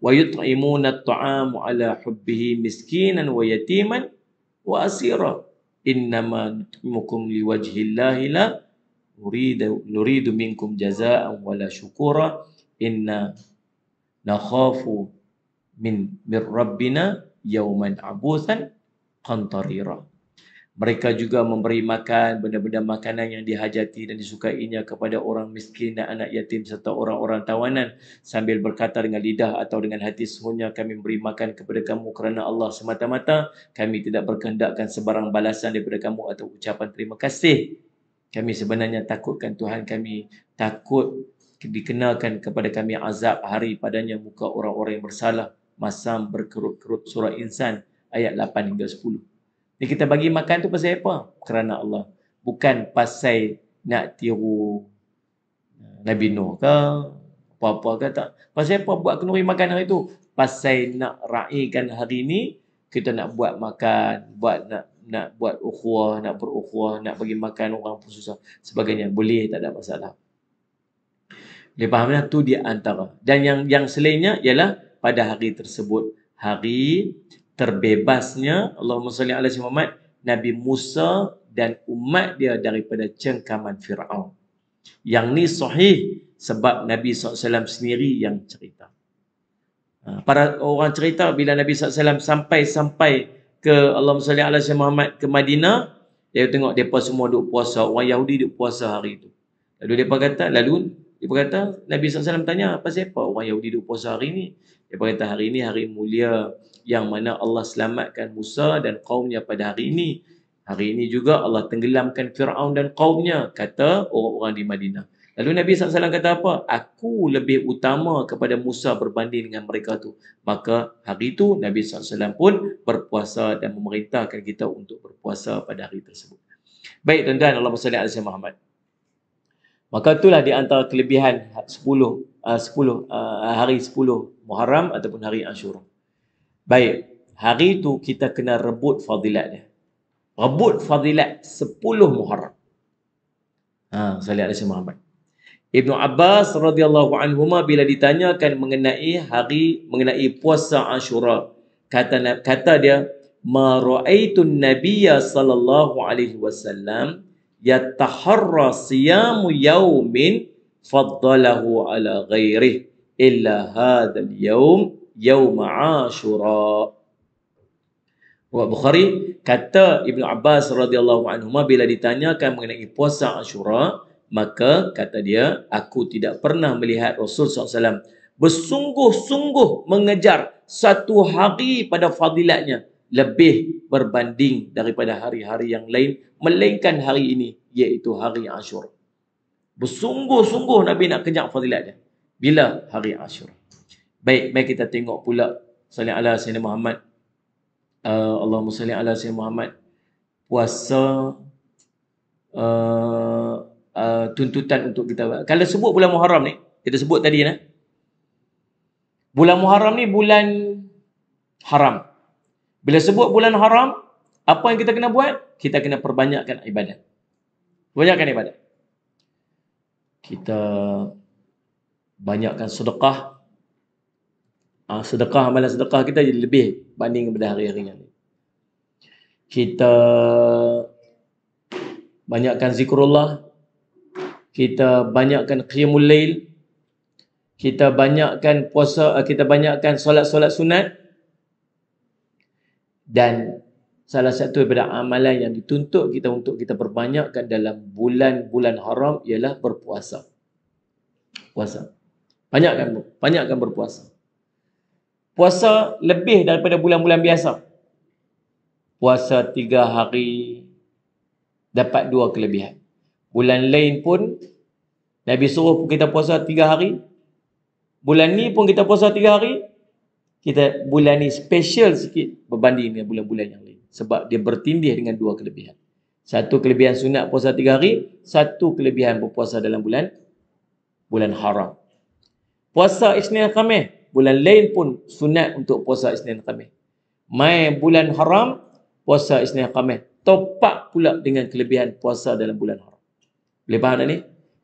wa yut'imuna at-ta'ama ala hubbihi miskinan wa yatiman wa asira. Innama nut'imukum liwajhillahi la nuridu nuridu minkum jazaa'an wala syukura inna nakhafu min min rabbina yawman abusan qantarira. Mereka juga memberi makan benda-benda makanan yang dihajati dan disukainya kepada orang miskin dan anak yatim serta orang-orang tawanan sambil berkata dengan lidah atau dengan hati semuanya kami beri makan kepada kamu kerana Allah semata-mata kami tidak berkehendakkan sebarang balasan daripada kamu atau ucapan terima kasih. Kami sebenarnya takutkan Tuhan kami takut dikenalkan kepada kami azab hari padanya muka orang-orang yang bersalah masam berkerut-kerut surah insan ayat 8 hingga 10. Dan kita bagi makan tu pasal apa? Kerana Allah. Bukan pasal nak tiru eh, Nabi Nuh ke apa-apa ke tak. Pasal apa buat kenuri makan hari tu? Pasal nak raikan hari ni kita nak buat makan, buat nak nak buat ukhuwah, nak berukhuwah, nak bagi makan orang pun susah. Sebagainya boleh tak ada masalah. Dia faham lah tu dia antara. Dan yang yang selainnya ialah pada hari tersebut hari terbebasnya Allahumma salli ala si Muhammad Nabi Musa dan umat dia daripada cengkaman Fir'aun. Yang ni sahih sebab Nabi SAW sendiri yang cerita. Ha, para orang cerita bila Nabi SAW sampai-sampai ke Allahumma salli ala si Muhammad ke Madinah, dia tengok mereka semua duduk puasa. Orang Yahudi duduk puasa hari itu. Lalu mereka kata, lalu dia berkata, Nabi SAW tanya, apa siapa orang Yahudi duk puasa hari ini? Dia berkata, hari ini hari mulia yang mana Allah selamatkan Musa dan kaumnya pada hari ini. Hari ini juga Allah tenggelamkan Fir'aun dan kaumnya, kata orang-orang di Madinah. Lalu Nabi SAW kata apa? Aku lebih utama kepada Musa berbanding dengan mereka tu. Maka hari itu Nabi SAW pun berpuasa dan memerintahkan kita untuk berpuasa pada hari tersebut. Baik tuan-tuan, Allah SWT. Muhammad. Maka itulah di antara kelebihan 10 uh, 10 uh, hari 10 Muharram ataupun hari Ashura. Baik, hari itu kita kena rebut fadilat dia. Rebut fadilat 10 Muharram. Ha, salat Rasul Muhammad. Ibnu Abbas radhiyallahu anhu bila ditanyakan mengenai hari mengenai puasa Ashura, kata kata dia, "Ma ra'aitun Nabiyya sallallahu alaihi wasallam" yataharra siyamu yaumin faddalahu ala ghairih illa hadzal yaum yaum asyura Wa Bukhari kata Ibnu Abbas radhiyallahu anhu bila ditanyakan mengenai puasa Ashura maka kata dia aku tidak pernah melihat Rasul SAW bersungguh-sungguh mengejar satu hari pada fadilatnya lebih berbanding daripada hari-hari yang lain melainkan hari ini iaitu hari Ashur. Bersungguh-sungguh Nabi nak kejar fadilat dia. Bila hari Ashur. Baik, mari kita tengok pula salli ala Sayyidina Muhammad. Uh, Allahumma salli ala Sayyidina Muhammad. Puasa uh, uh, tuntutan untuk kita. Kalau sebut bulan Muharram ni, kita sebut tadi nah. Bulan Muharram ni bulan haram. Bila sebut bulan haram, apa yang kita kena buat? Kita kena perbanyakkan ibadat. Banyakkan ibadat. Kita banyakkan sedekah. Uh, sedekah, amalan sedekah kita jadi lebih banding daripada hari-hari ini. Kita banyakkan zikrullah. Kita banyakkan qiyamul lail. Kita banyakkan puasa, ah, kita banyakkan solat-solat sunat dan salah satu daripada amalan yang dituntut kita untuk kita perbanyakkan dalam bulan-bulan haram ialah berpuasa. Puasa. Banyakkan, banyakkan berpuasa. Puasa lebih daripada bulan-bulan biasa. Puasa tiga hari dapat dua kelebihan. Bulan lain pun Nabi suruh kita puasa tiga hari. Bulan ni pun kita puasa tiga hari kita bulan ni special sikit berbanding dengan bulan-bulan yang lain sebab dia bertindih dengan dua kelebihan satu kelebihan sunat puasa tiga hari satu kelebihan berpuasa dalam bulan bulan haram puasa Isnin Khamis bulan lain pun sunat untuk puasa Isnin Khamis mai bulan haram puasa Isnin Khamis topak pula dengan kelebihan puasa dalam bulan haram boleh faham tak ni?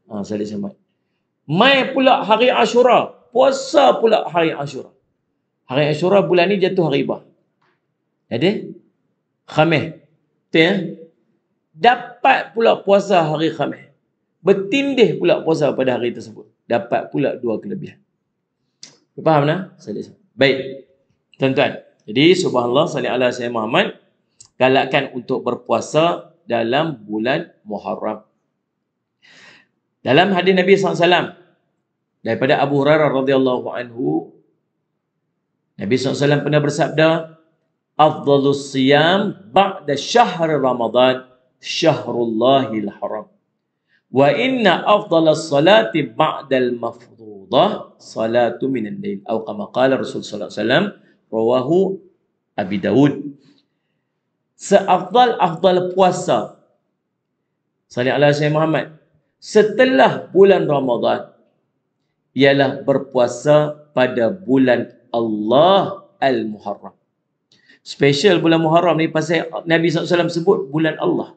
Ha, ah, saya ada mai pula hari asyura, puasa pula hari asyura. Hari Ashura bulan ni jatuh hari bah. Ada? Khameh. Betul eh? Dapat pula puasa hari Khamih. Bertindih pula puasa pada hari tersebut. Dapat pula dua kelebihan. Faham tak? Salih. Baik. Tuan-tuan. Jadi subhanallah salih ala saya Muhammad. Galakkan untuk berpuasa dalam bulan Muharram. Dalam hadis Nabi SAW. Daripada Abu Hurairah radhiyallahu anhu Nabi SAW pernah bersabda, Afdalus siyam ba'da syahr Ramadan syahrullahil haram. Wa inna afdalas salati ba'dal mafrudah salatu minan lain. Atau kama kala Rasulullah SAW, Rawahu Abi Dawud. Seafdal-afdal puasa. Salih Allah Sayyid Muhammad. Setelah bulan Ramadan, ialah berpuasa pada bulan Allah Al-Muharram. Special bulan Muharram ni pasal Nabi SAW sebut bulan Allah.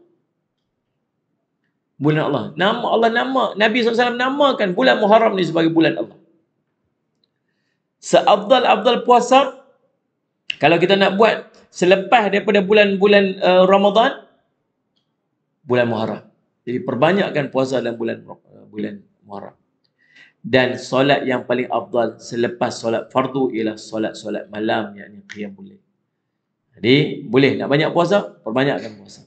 Bulan Allah. Nama Allah nama. Nabi SAW namakan bulan Muharram ni sebagai bulan Allah. Seabdal-abdal puasa, kalau kita nak buat selepas daripada bulan-bulan uh, Ramadan, bulan Muharram. Jadi perbanyakkan puasa dalam bulan uh, bulan Muharram dan solat yang paling afdal selepas solat fardu ialah solat-solat malam yakni qiyamul layl. Jadi boleh nak banyak puasa, perbanyakkan puasa.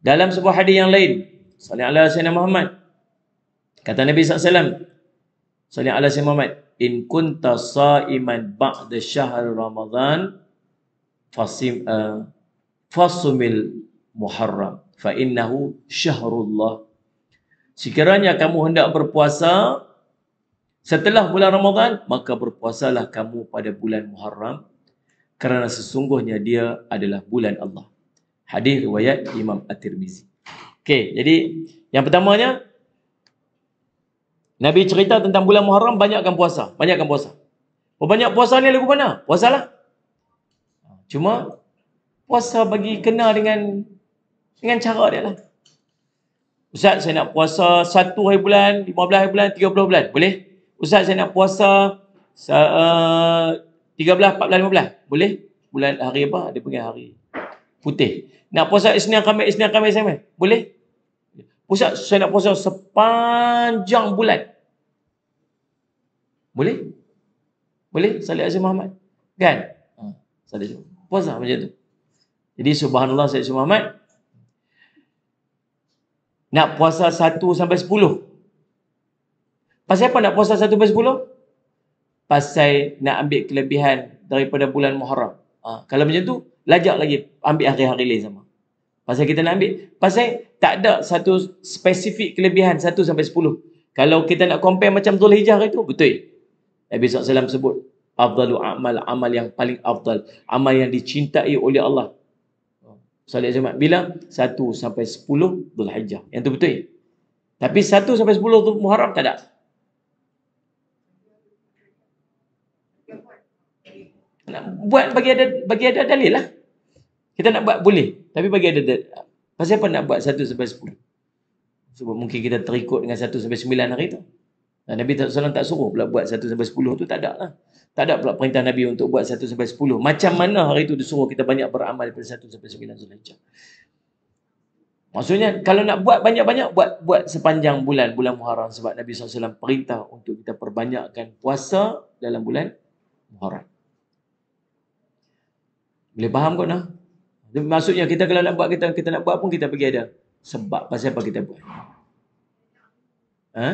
Dalam sebuah hadis yang lain, Sallallahu alaihi wasallam Muhammad kata Nabi sallallahu Sallallahu alaihi wasallam Muhammad in kunta saiman ba'da syahr ramadan fasim uh, fasumil muharram fa innahu syahrullah Sekiranya kamu hendak berpuasa setelah bulan Ramadhan maka berpuasalah kamu pada bulan Muharram kerana sesungguhnya dia adalah bulan Allah. Hadis riwayat Imam At-Tirmizi. Okey, jadi yang pertamanya Nabi cerita tentang bulan Muharram banyakkan puasa, banyakkan puasa. Oh banyak puasa ni lagu mana? Puasalah. Cuma puasa bagi kena dengan dengan cara dia lah. Ustaz saya nak puasa satu hari bulan, lima belas hari bulan, tiga puluh bulan. Boleh? Ustaz saya nak puasa eh, tiga belas, empat belas, lima belas. Boleh? Bulan hari apa? Dia panggil hari putih. Nak puasa Isnin kami, Isnin Khamis, Isnin Boleh? Ustaz saya nak puasa sepanjang bulan. Boleh? Boleh? Salih Azim Muhammad. Kan? Hmm. Salih Azim. Puasa macam tu. Jadi subhanallah Salih Azim Muhammad nak puasa satu sampai sepuluh. Pasal apa nak puasa satu sampai sepuluh? Pasal nak ambil kelebihan daripada bulan Muharram. Ha, kalau macam tu, lajak lagi ambil hari-hari lain sama. Pasal kita nak ambil. Pasal tak ada satu spesifik kelebihan satu sampai sepuluh. Kalau kita nak compare macam Dhul Hijjah itu, betul. Nabi SAW sebut, Afdalu amal, amal yang paling afdal. Amal yang dicintai oleh Allah. Salih Zaman bila 1 sampai 10 Dhul Hijjah. Yang tu betul. Tapi 1 sampai 10 tu Muharram tak ada. Nak buat bagi ada bagi ada dalil lah. Kita nak buat boleh. Tapi bagi ada dalil. Pasal apa nak buat 1 sampai 10? Sebab mungkin kita terikut dengan 1 sampai 9 hari tu. Nah, Nabi SAW tak suruh pula buat 1 sampai 10 tu tak ada lah. Tak ada pula perintah Nabi untuk buat 1 sampai 10. Macam mana hari itu disuruh kita banyak beramal daripada 1 sampai 9 Zulhijjah. Maksudnya kalau nak buat banyak-banyak buat buat sepanjang bulan bulan Muharram sebab Nabi SAW perintah untuk kita perbanyakkan puasa dalam bulan Muharram. Boleh faham kot nah? Maksudnya kita kalau nak buat kita kita nak buat pun kita pergi ada sebab pasal apa kita buat. Ha?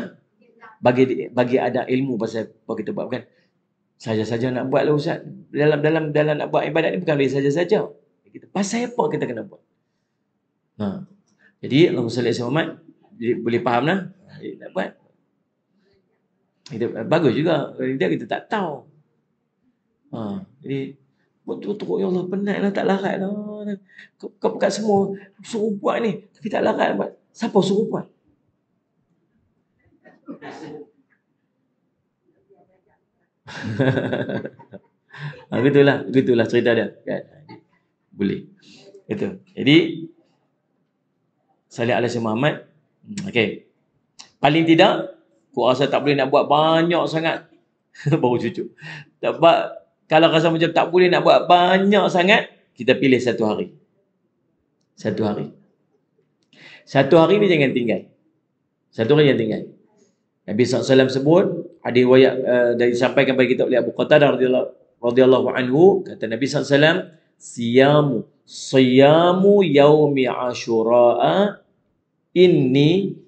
Bagi bagi ada ilmu pasal apa kita buat bukan? saja-saja nak buat lah Ustaz. Dalam dalam dalam nak buat ibadat ni bukan boleh saja-saja. Kita pasal apa kita kena buat? Ha. Jadi Allah Sallallahu Alaihi boleh faham lah nak buat. Kita, bagus juga dia kita tak tahu. Ha. Jadi betul-betul ya Allah penatlah tak larat lah. Kau, kau buka semua suruh buat ni tapi tak larat buat. Siapa suruh buat? ha, gitulah, gitulah cerita dia. Kan? Boleh. Itu. Jadi Salih Alaihi Muhammad. Hmm, okay Paling tidak ku rasa tak boleh nak buat banyak sangat baru cucu. Dapat kalau rasa macam tak boleh nak buat banyak sangat, kita pilih satu hari. Satu hari. Satu hari ni jangan tinggal. Satu hari jangan tinggal. Nabi SAW sebut, ada riwayat uh, dari sampaikan kepada kita oleh Abu Qatadah radhiyallahu radhiyallahu anhu kata Nabi Sallallahu Alaihi Wasallam, siyamu siyamu yaumi asyura inni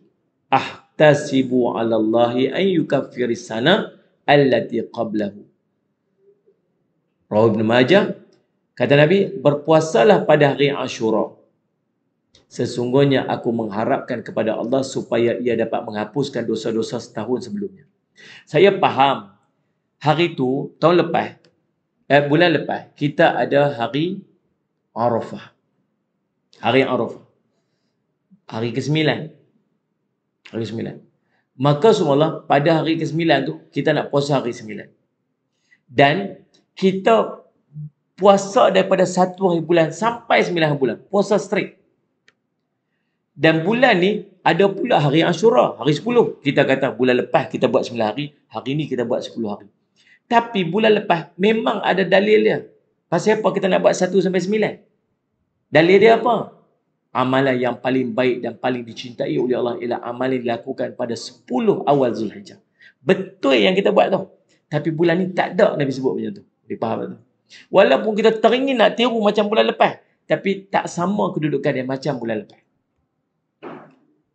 ahtasibu ala Allah an yukaffir sana allati qablahu Rawi Majah kata Nabi berpuasalah pada hari Ashura sesungguhnya aku mengharapkan kepada Allah supaya ia dapat menghapuskan dosa-dosa setahun sebelumnya saya faham hari tu tahun lepas eh bulan lepas kita ada hari Arafah. Hari Arafah. Hari ke-9. Hari ke-9. Maka subhanallah pada hari ke-9 tu kita nak puasa hari ke-9. Dan kita puasa daripada satu hari bulan sampai sembilan hari bulan. Puasa straight. Dan bulan ni ada pula hari Ashura, hari 10. Kita kata bulan lepas kita buat 9 hari, hari ini kita buat 10 hari. Tapi bulan lepas memang ada dalil dia. Pasal apa kita nak buat 1 sampai 9? Dalil dia apa? Amalan yang paling baik dan paling dicintai oleh Allah ialah amalan yang dilakukan pada 10 awal Zulhijjah. Betul yang kita buat tu. Tapi bulan ni tak ada Nabi sebut macam tu. Nabi faham tu. Walaupun kita teringin nak tiru macam bulan lepas. Tapi tak sama kedudukan dia macam bulan lepas.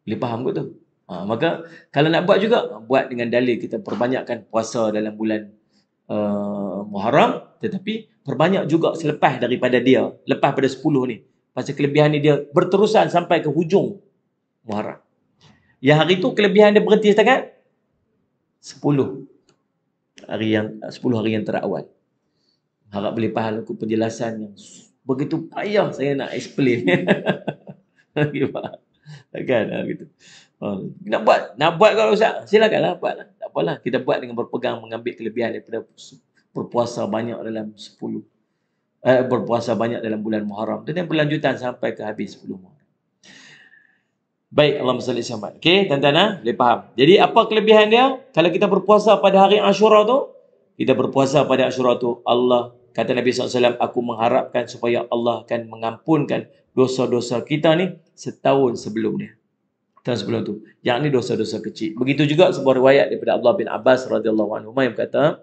Boleh faham ke tu? Ha, maka kalau nak buat juga, buat dengan dalil kita perbanyakkan puasa dalam bulan uh, Muharram tetapi perbanyak juga selepas daripada dia, lepas pada 10 ni. Pasal kelebihan ni dia berterusan sampai ke hujung Muharram. Yang hari tu kelebihan dia berhenti setakat 10 hari yang 10 hari yang terawal. Harap boleh faham aku penjelasan yang begitu payah saya nak explain. okay, Takkan lah ha, gitu. Uh, nak buat, nak buat kalau Ustaz, silakanlah buatlah. Tak apalah, kita buat dengan berpegang mengambil kelebihan daripada berpuasa banyak dalam sepuluh eh, berpuasa banyak dalam bulan Muharram. dan yang berlanjutan sampai ke habis 10 Muharram. Baik, Allah SWT. Okey, tuan-tuan, ha? boleh faham. Jadi, apa kelebihan dia? Kalau kita berpuasa pada hari Ashura tu, kita berpuasa pada Ashura tu, Allah, kata Nabi SAW, aku mengharapkan supaya Allah akan mengampunkan, dosa-dosa kita ni setahun sebelum dia. Setahun sebelum tu. Yang ni dosa-dosa kecil. Begitu juga sebuah riwayat daripada Abdullah bin Abbas radhiyallahu anhu yang kata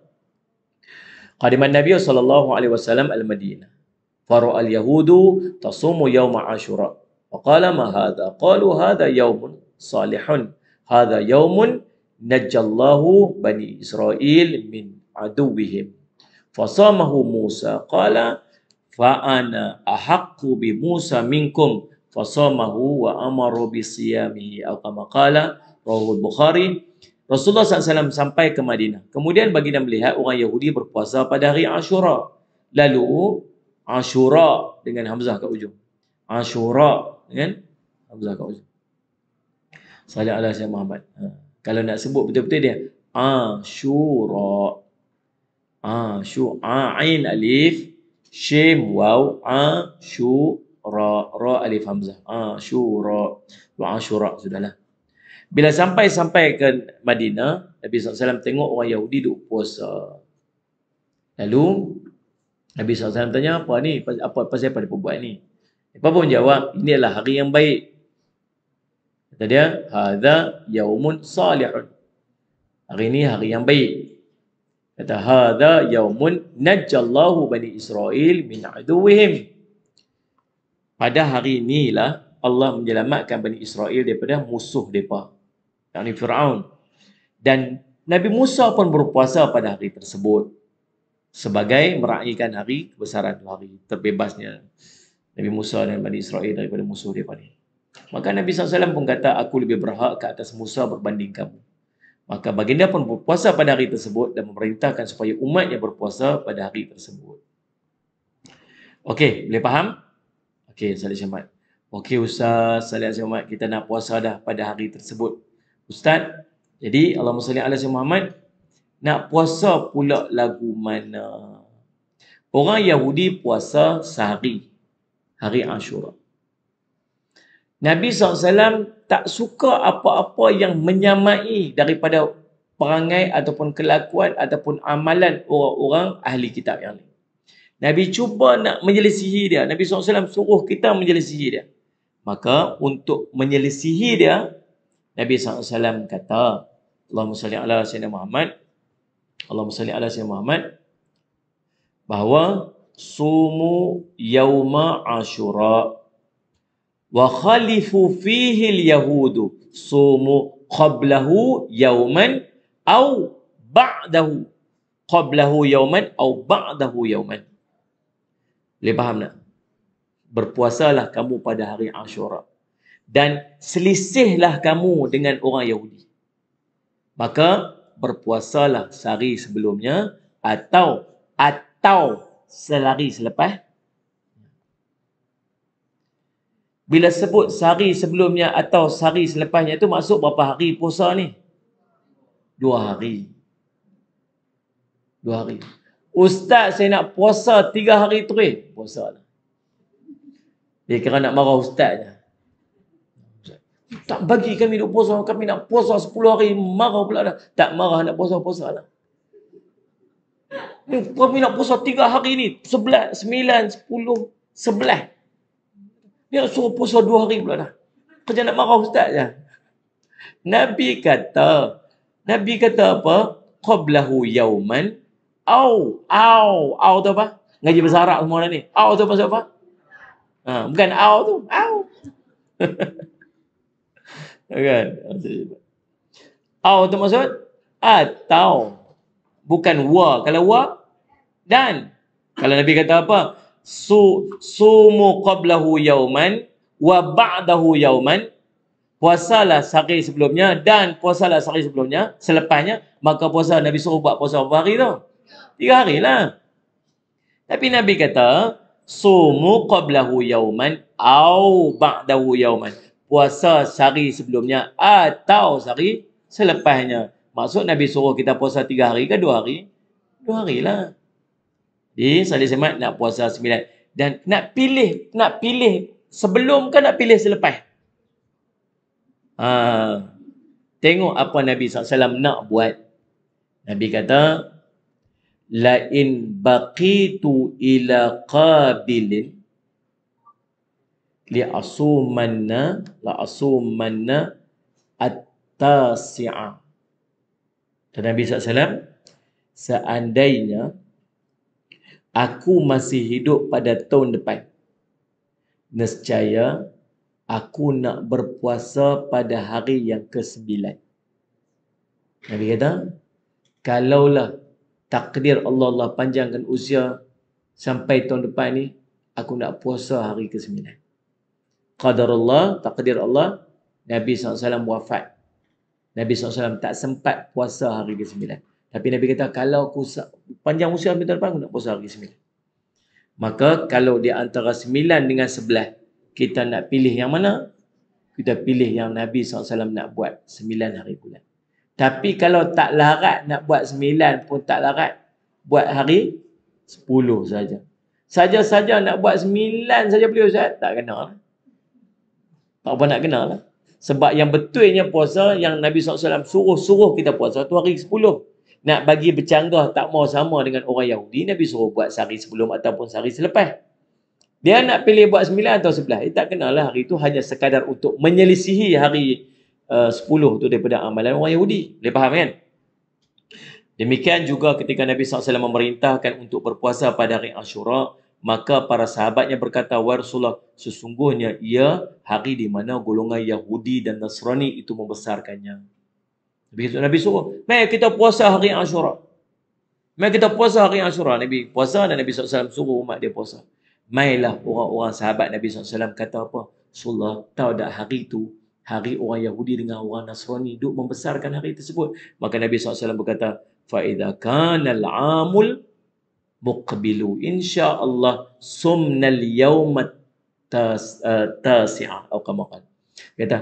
Qadiman Nabi sallallahu alaihi wasallam al-Madinah. Faru al-Yahudu tasumu yawma Ashura. Wa qala ma hadha? Qalu hadha yawmun salihun. Hadha yawmun najallahu bani Israel min aduwihim. Fasamahu Musa qala fa ana ahaqqu bi Musa minkum fa samahu wa amara bi siyamihi atau kama qala rawahu Bukhari Rasulullah SAW sampai ke Madinah. Kemudian baginda melihat orang Yahudi berpuasa pada hari Ashura. Lalu Ashura dengan Hamzah ke ujung. Ashura dengan Hamzah ke ujung. Salih Allah S.W.T. Ha. Kalau nak sebut betul-betul dia. Ashura. Ashura. Ain alif. Shem waw Ashura Ra alif hamzah Ashura Wa Ashura Sudahlah Bila sampai-sampai ke Madinah Nabi SAW tengok orang Yahudi duk puasa Lalu Nabi SAW tanya apa ni Apa pasal apa dia buat ni Apa pun jawab Ini adalah hari yang baik Kata dia Hada yaumun salihun Hari ini hari yang baik Kata hadza yaumun najjallahu bani Israel min aduwwihim. Pada hari inilah Allah menyelamatkan Bani Israel daripada musuh depa. Yang ni Firaun. Dan Nabi Musa pun berpuasa pada hari tersebut sebagai meraihkan hari kebesaran hari terbebasnya Nabi Musa dan Bani Israel daripada musuh depa ni. Maka Nabi SAW pun kata, aku lebih berhak ke atas Musa berbanding kamu. Maka baginda pun berpuasa pada hari tersebut dan memerintahkan supaya umatnya berpuasa pada hari tersebut. Okey, boleh faham? Okey, Salih Syamad. Okey, Ustaz Salih Syamad, kita nak puasa dah pada hari tersebut. Ustaz, jadi Allahumma salli ala Sayyidina Muhammad, nak puasa pula lagu mana? Orang Yahudi puasa sehari. Hari Ashura. Nabi SAW tak suka apa-apa yang menyamai daripada perangai ataupun kelakuan ataupun amalan orang-orang ahli kitab yang lain. Nabi cuba nak menyelesihi dia. Nabi SAW suruh kita menyelesihi dia. Maka untuk menyelesihi dia, Nabi SAW kata, Allahumma salli ala Sayyidina Muhammad, Allahumma salli ala Sayyidina Muhammad, bahawa sumu yauma asyura' wa khalifu fihi al-yahud sumu qablahu yawman aw ba'dahu qablahu yawman aw ba'dahu yawman boleh faham tak berpuasalah kamu pada hari Ashura dan selisihlah kamu dengan orang Yahudi maka berpuasalah sehari sebelumnya atau atau selari selepas bila sebut sehari sebelumnya atau sehari selepasnya itu masuk berapa hari puasa ni? Dua hari. Dua hari. Ustaz saya nak puasa tiga hari tu eh Puasa lah. Dia kira nak marah ustaz je. Tak bagi kami nak puasa. Kami nak puasa sepuluh hari. Marah pula dah. Tak marah nak puasa, puasa lah. Kami nak puasa tiga hari ni. Sebelah, sembilan, sepuluh, sebelah. Dia suruh puasa dua hari pula dah. Kerja nak marah ustaz je. Nabi kata, Nabi kata apa? Qablahu yauman au au au tu apa? Ngaji bahasa Arab semua ni. Au tu pasal apa? Ha, bukan au tu, au. kan? Au tu maksud atau bukan wa. Kalau wa dan kalau Nabi kata apa? su sumu qablahu yauman wa ba'dahu yauman puasalah sehari sebelumnya dan puasalah sehari sebelumnya selepasnya maka puasa Nabi suruh buat puasa berapa hari tu? Tiga hari lah. Tapi Nabi kata sumu qablahu yauman au ba'dahu yauman puasa sehari sebelumnya atau sehari selepasnya. Maksud Nabi suruh kita puasa tiga hari ke dua hari? Dua hari lah. Eh, Salih Semat nak puasa sembilan Dan nak pilih, nak pilih sebelum ke nak pilih selepas? Ha, tengok apa Nabi SAW nak buat. Nabi kata, Lain baqitu ila qabilin li'asumanna la'asumanna at-tasi'ah. Nabi SAW, seandainya aku masih hidup pada tahun depan. Nescaya aku nak berpuasa pada hari yang ke-9. Nabi kata, kalaulah takdir Allah Allah panjangkan usia sampai tahun depan ni, aku nak puasa hari ke-9. Qadar Allah, takdir Allah, Nabi SAW wafat. Nabi SAW tak sempat puasa hari ke-9. Tapi Nabi kata, kalau aku panjang usia minta depan, aku nak puasa hari sembilan. Maka kalau di antara sembilan dengan sebelah, kita nak pilih yang mana? Kita pilih yang Nabi SAW nak buat sembilan hari bulan. Tapi kalau tak larat nak buat sembilan pun tak larat, buat hari sepuluh saja. Saja-saja nak buat sembilan saja boleh Ustaz? Tak kena lah. Tak apa nak kena lah. Sebab yang betulnya puasa yang Nabi SAW suruh-suruh kita puasa tu hari sepuluh nak bagi bercanggah tak mau sama dengan orang Yahudi, Nabi suruh buat sehari sebelum ataupun sehari selepas. Dia nak pilih buat 9 atau 11. Eh, tak kenalah hari itu hanya sekadar untuk menyelisihi hari eh, uh, 10 tu daripada amalan orang Yahudi. Boleh faham kan? Demikian juga ketika Nabi SAW memerintahkan untuk berpuasa pada hari Ashura, maka para sahabatnya berkata, Wa Rasulullah, sesungguhnya ia hari di mana golongan Yahudi dan Nasrani itu membesarkannya. Nabi suruh, Nabi suruh. Mari kita puasa hari Ashura. Mari kita puasa hari Ashura. Nabi puasa dan Nabi SAW suruh umat dia puasa. lah orang-orang sahabat Nabi SAW kata apa? Rasulullah tahu dah hari itu hari orang Yahudi dengan orang Nasrani duk membesarkan hari tersebut. Maka Nabi SAW berkata, فَإِذَا al-amul الْمُقْبِلُ إِنْشَاءَ Allah سُمْنَ الْيَوْمَ التَّاسِعَ أو atau قال. Kata,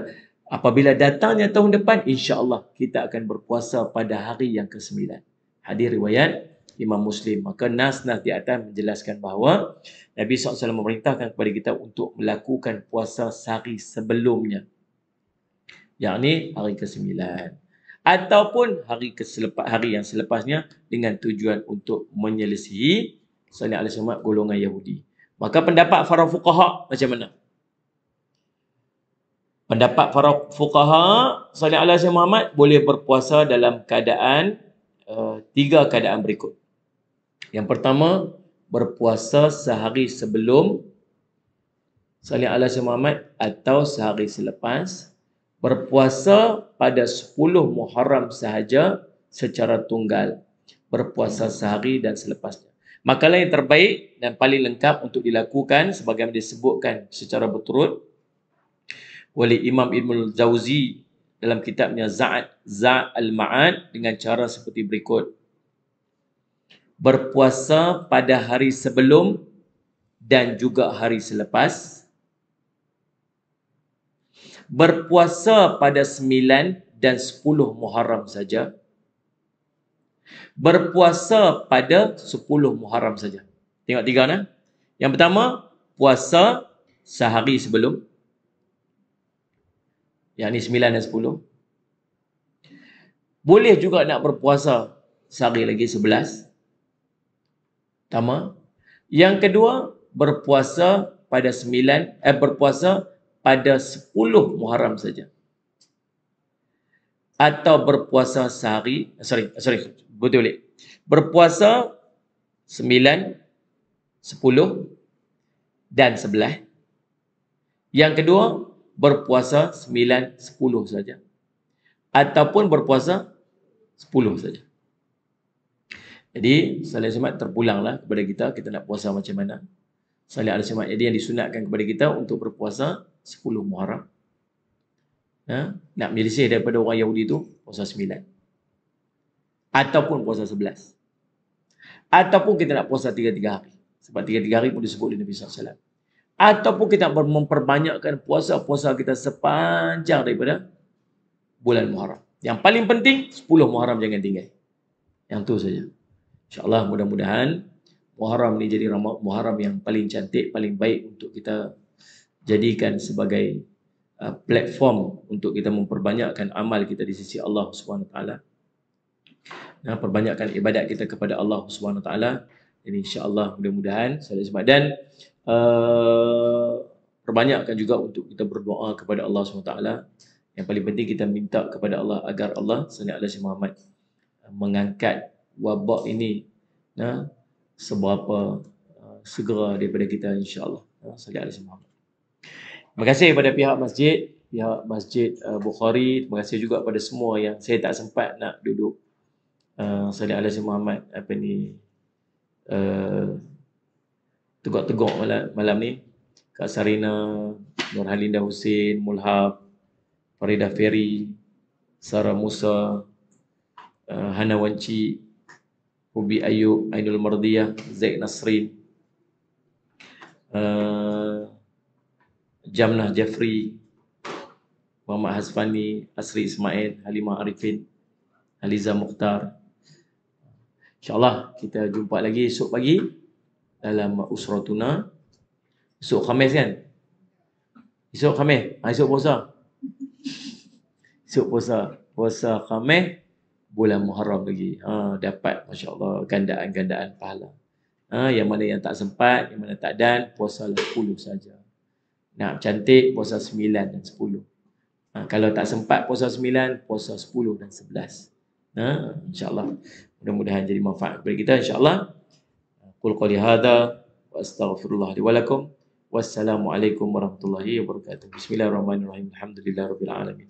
Apabila datangnya tahun depan, insya Allah kita akan berpuasa pada hari yang ke-9. Hadir riwayat Imam Muslim. Maka Nas Nas di atas menjelaskan bahawa Nabi SAW memerintahkan kepada kita untuk melakukan puasa sehari sebelumnya. Yang ini hari ke-9. Ataupun hari keselepas, hari yang selepasnya dengan tujuan untuk menyelesaikan Sunnah al golongan Yahudi. Maka pendapat para fuqaha macam mana? pendapat para fuqaha salih Allah sayyid Muhammad boleh berpuasa dalam keadaan uh, tiga keadaan berikut. Yang pertama, berpuasa sehari sebelum salih Allah sayyid Muhammad atau sehari selepas. Berpuasa pada 10 Muharram sahaja secara tunggal. Berpuasa sehari dan selepasnya. Makalah yang terbaik dan paling lengkap untuk dilakukan sebagaimana disebutkan secara berturut oleh Imam Ibn Jauzi dalam kitabnya Za'ad Za Al-Ma'ad dengan cara seperti berikut. Berpuasa pada hari sebelum dan juga hari selepas. Berpuasa pada sembilan dan sepuluh Muharram saja. Berpuasa pada sepuluh Muharram saja. Tengok tiga ni. Yang pertama, puasa sehari sebelum yang ni sembilan dan sepuluh, boleh juga nak berpuasa sehari lagi sebelas, pertama yang kedua berpuasa pada sembilan, eh berpuasa pada sepuluh Muharram saja atau berpuasa sehari eh, sorry sorry betul boleh berpuasa sembilan, sepuluh dan sebelah. yang kedua berpuasa 9 10 saja ataupun berpuasa 10 saja. Jadi salat Jumaat terpulanglah kepada kita kita nak puasa macam mana. Salat al Jumaat jadi yang disunatkan kepada kita untuk berpuasa 10 Muharram. Ya, nak menyelisih daripada orang Yahudi tu puasa 9 ataupun puasa 11. Ataupun kita nak puasa 3-3 hari. Sebab 3-3 hari pun disebut oleh Nabi SAW ataupun kita memperbanyakkan puasa-puasa kita sepanjang daripada bulan Muharram. Yang paling penting 10 Muharram jangan tinggal. Yang tu saja. Insya-Allah mudah-mudahan Muharram ni jadi Ramad Muharram yang paling cantik, paling baik untuk kita jadikan sebagai uh, platform untuk kita memperbanyakkan amal kita di sisi Allah Subhanahu taala. perbanyakkan ibadat kita kepada Allah Subhanahu taala. Jadi insya mudah-mudahan solat Jumaat dan uh, perbanyakkan juga untuk kita berdoa kepada Allah SWT Yang paling penting kita minta kepada Allah agar Allah Sallallahu Alaihi Muhammad uh, mengangkat wabak ini ya, seberapa uh, segera daripada kita Insyaallah allah Sallallahu Terima kasih kepada pihak masjid, pihak masjid uh, Bukhari, terima kasih juga kepada semua yang saya tak sempat nak duduk uh, Sallallahu Alaihi Wasallam apa ni Eh, tegak-tegak malam, malam ni Kak Sarina, Nurhalinda Hussein, Mulhab, Farida Ferry, Sarah Musa, uh, Hana Wanci, Hubi Ayub, Ainul Mardiyah, Zaid Nasri, uh, eh, Jamnah Jeffrey, Muhammad Hasfani, Asri Ismail, Halimah Arifin, Aliza Mukhtar, InsyaAllah kita jumpa lagi esok pagi dalam Usratuna. Esok Khamis kan? Esok Khamis. Ha, esok puasa. Esok puasa. Puasa Khamis bulan Muharram lagi. Ha, dapat masyaAllah gandaan-gandaan pahala. Ha, yang mana yang tak sempat, yang mana tak dan, puasa 10 lah saja. Nak cantik, puasa sembilan dan sepuluh. Ha, kalau tak sempat puasa sembilan, puasa sepuluh dan sebelas. Ha, InsyaAllah mudah-mudahan jadi manfaat kepada kita insyaallah qul qali hadza wa astaghfirullah li wa lakum wassalamualaikum warahmatullahi wabarakatuh bismillahirrahmanirrahim alhamdulillahirabbil alamin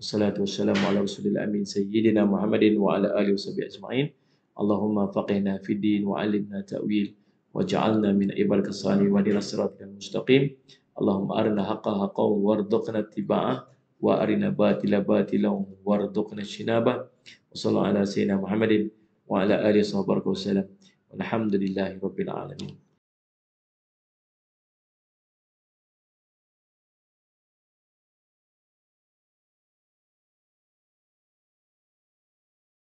wassalatu wassalamu ala rasulil amin sayyidina muhammadin wa ala alihi wasahbihi ajmain اللهم فقهنا في الدين وعلمنا تأويل وجعلنا من عبادك الصالحين وارنا الصراط المستقيم اللهم أرنا حقا حقا وارزقنا اتباعه وأرنا باطلا باطلا وارزقنا اجتنابه وصلى على سيدنا محمد وعلى آله وصحبه وسلم والحمد لله رب العالمين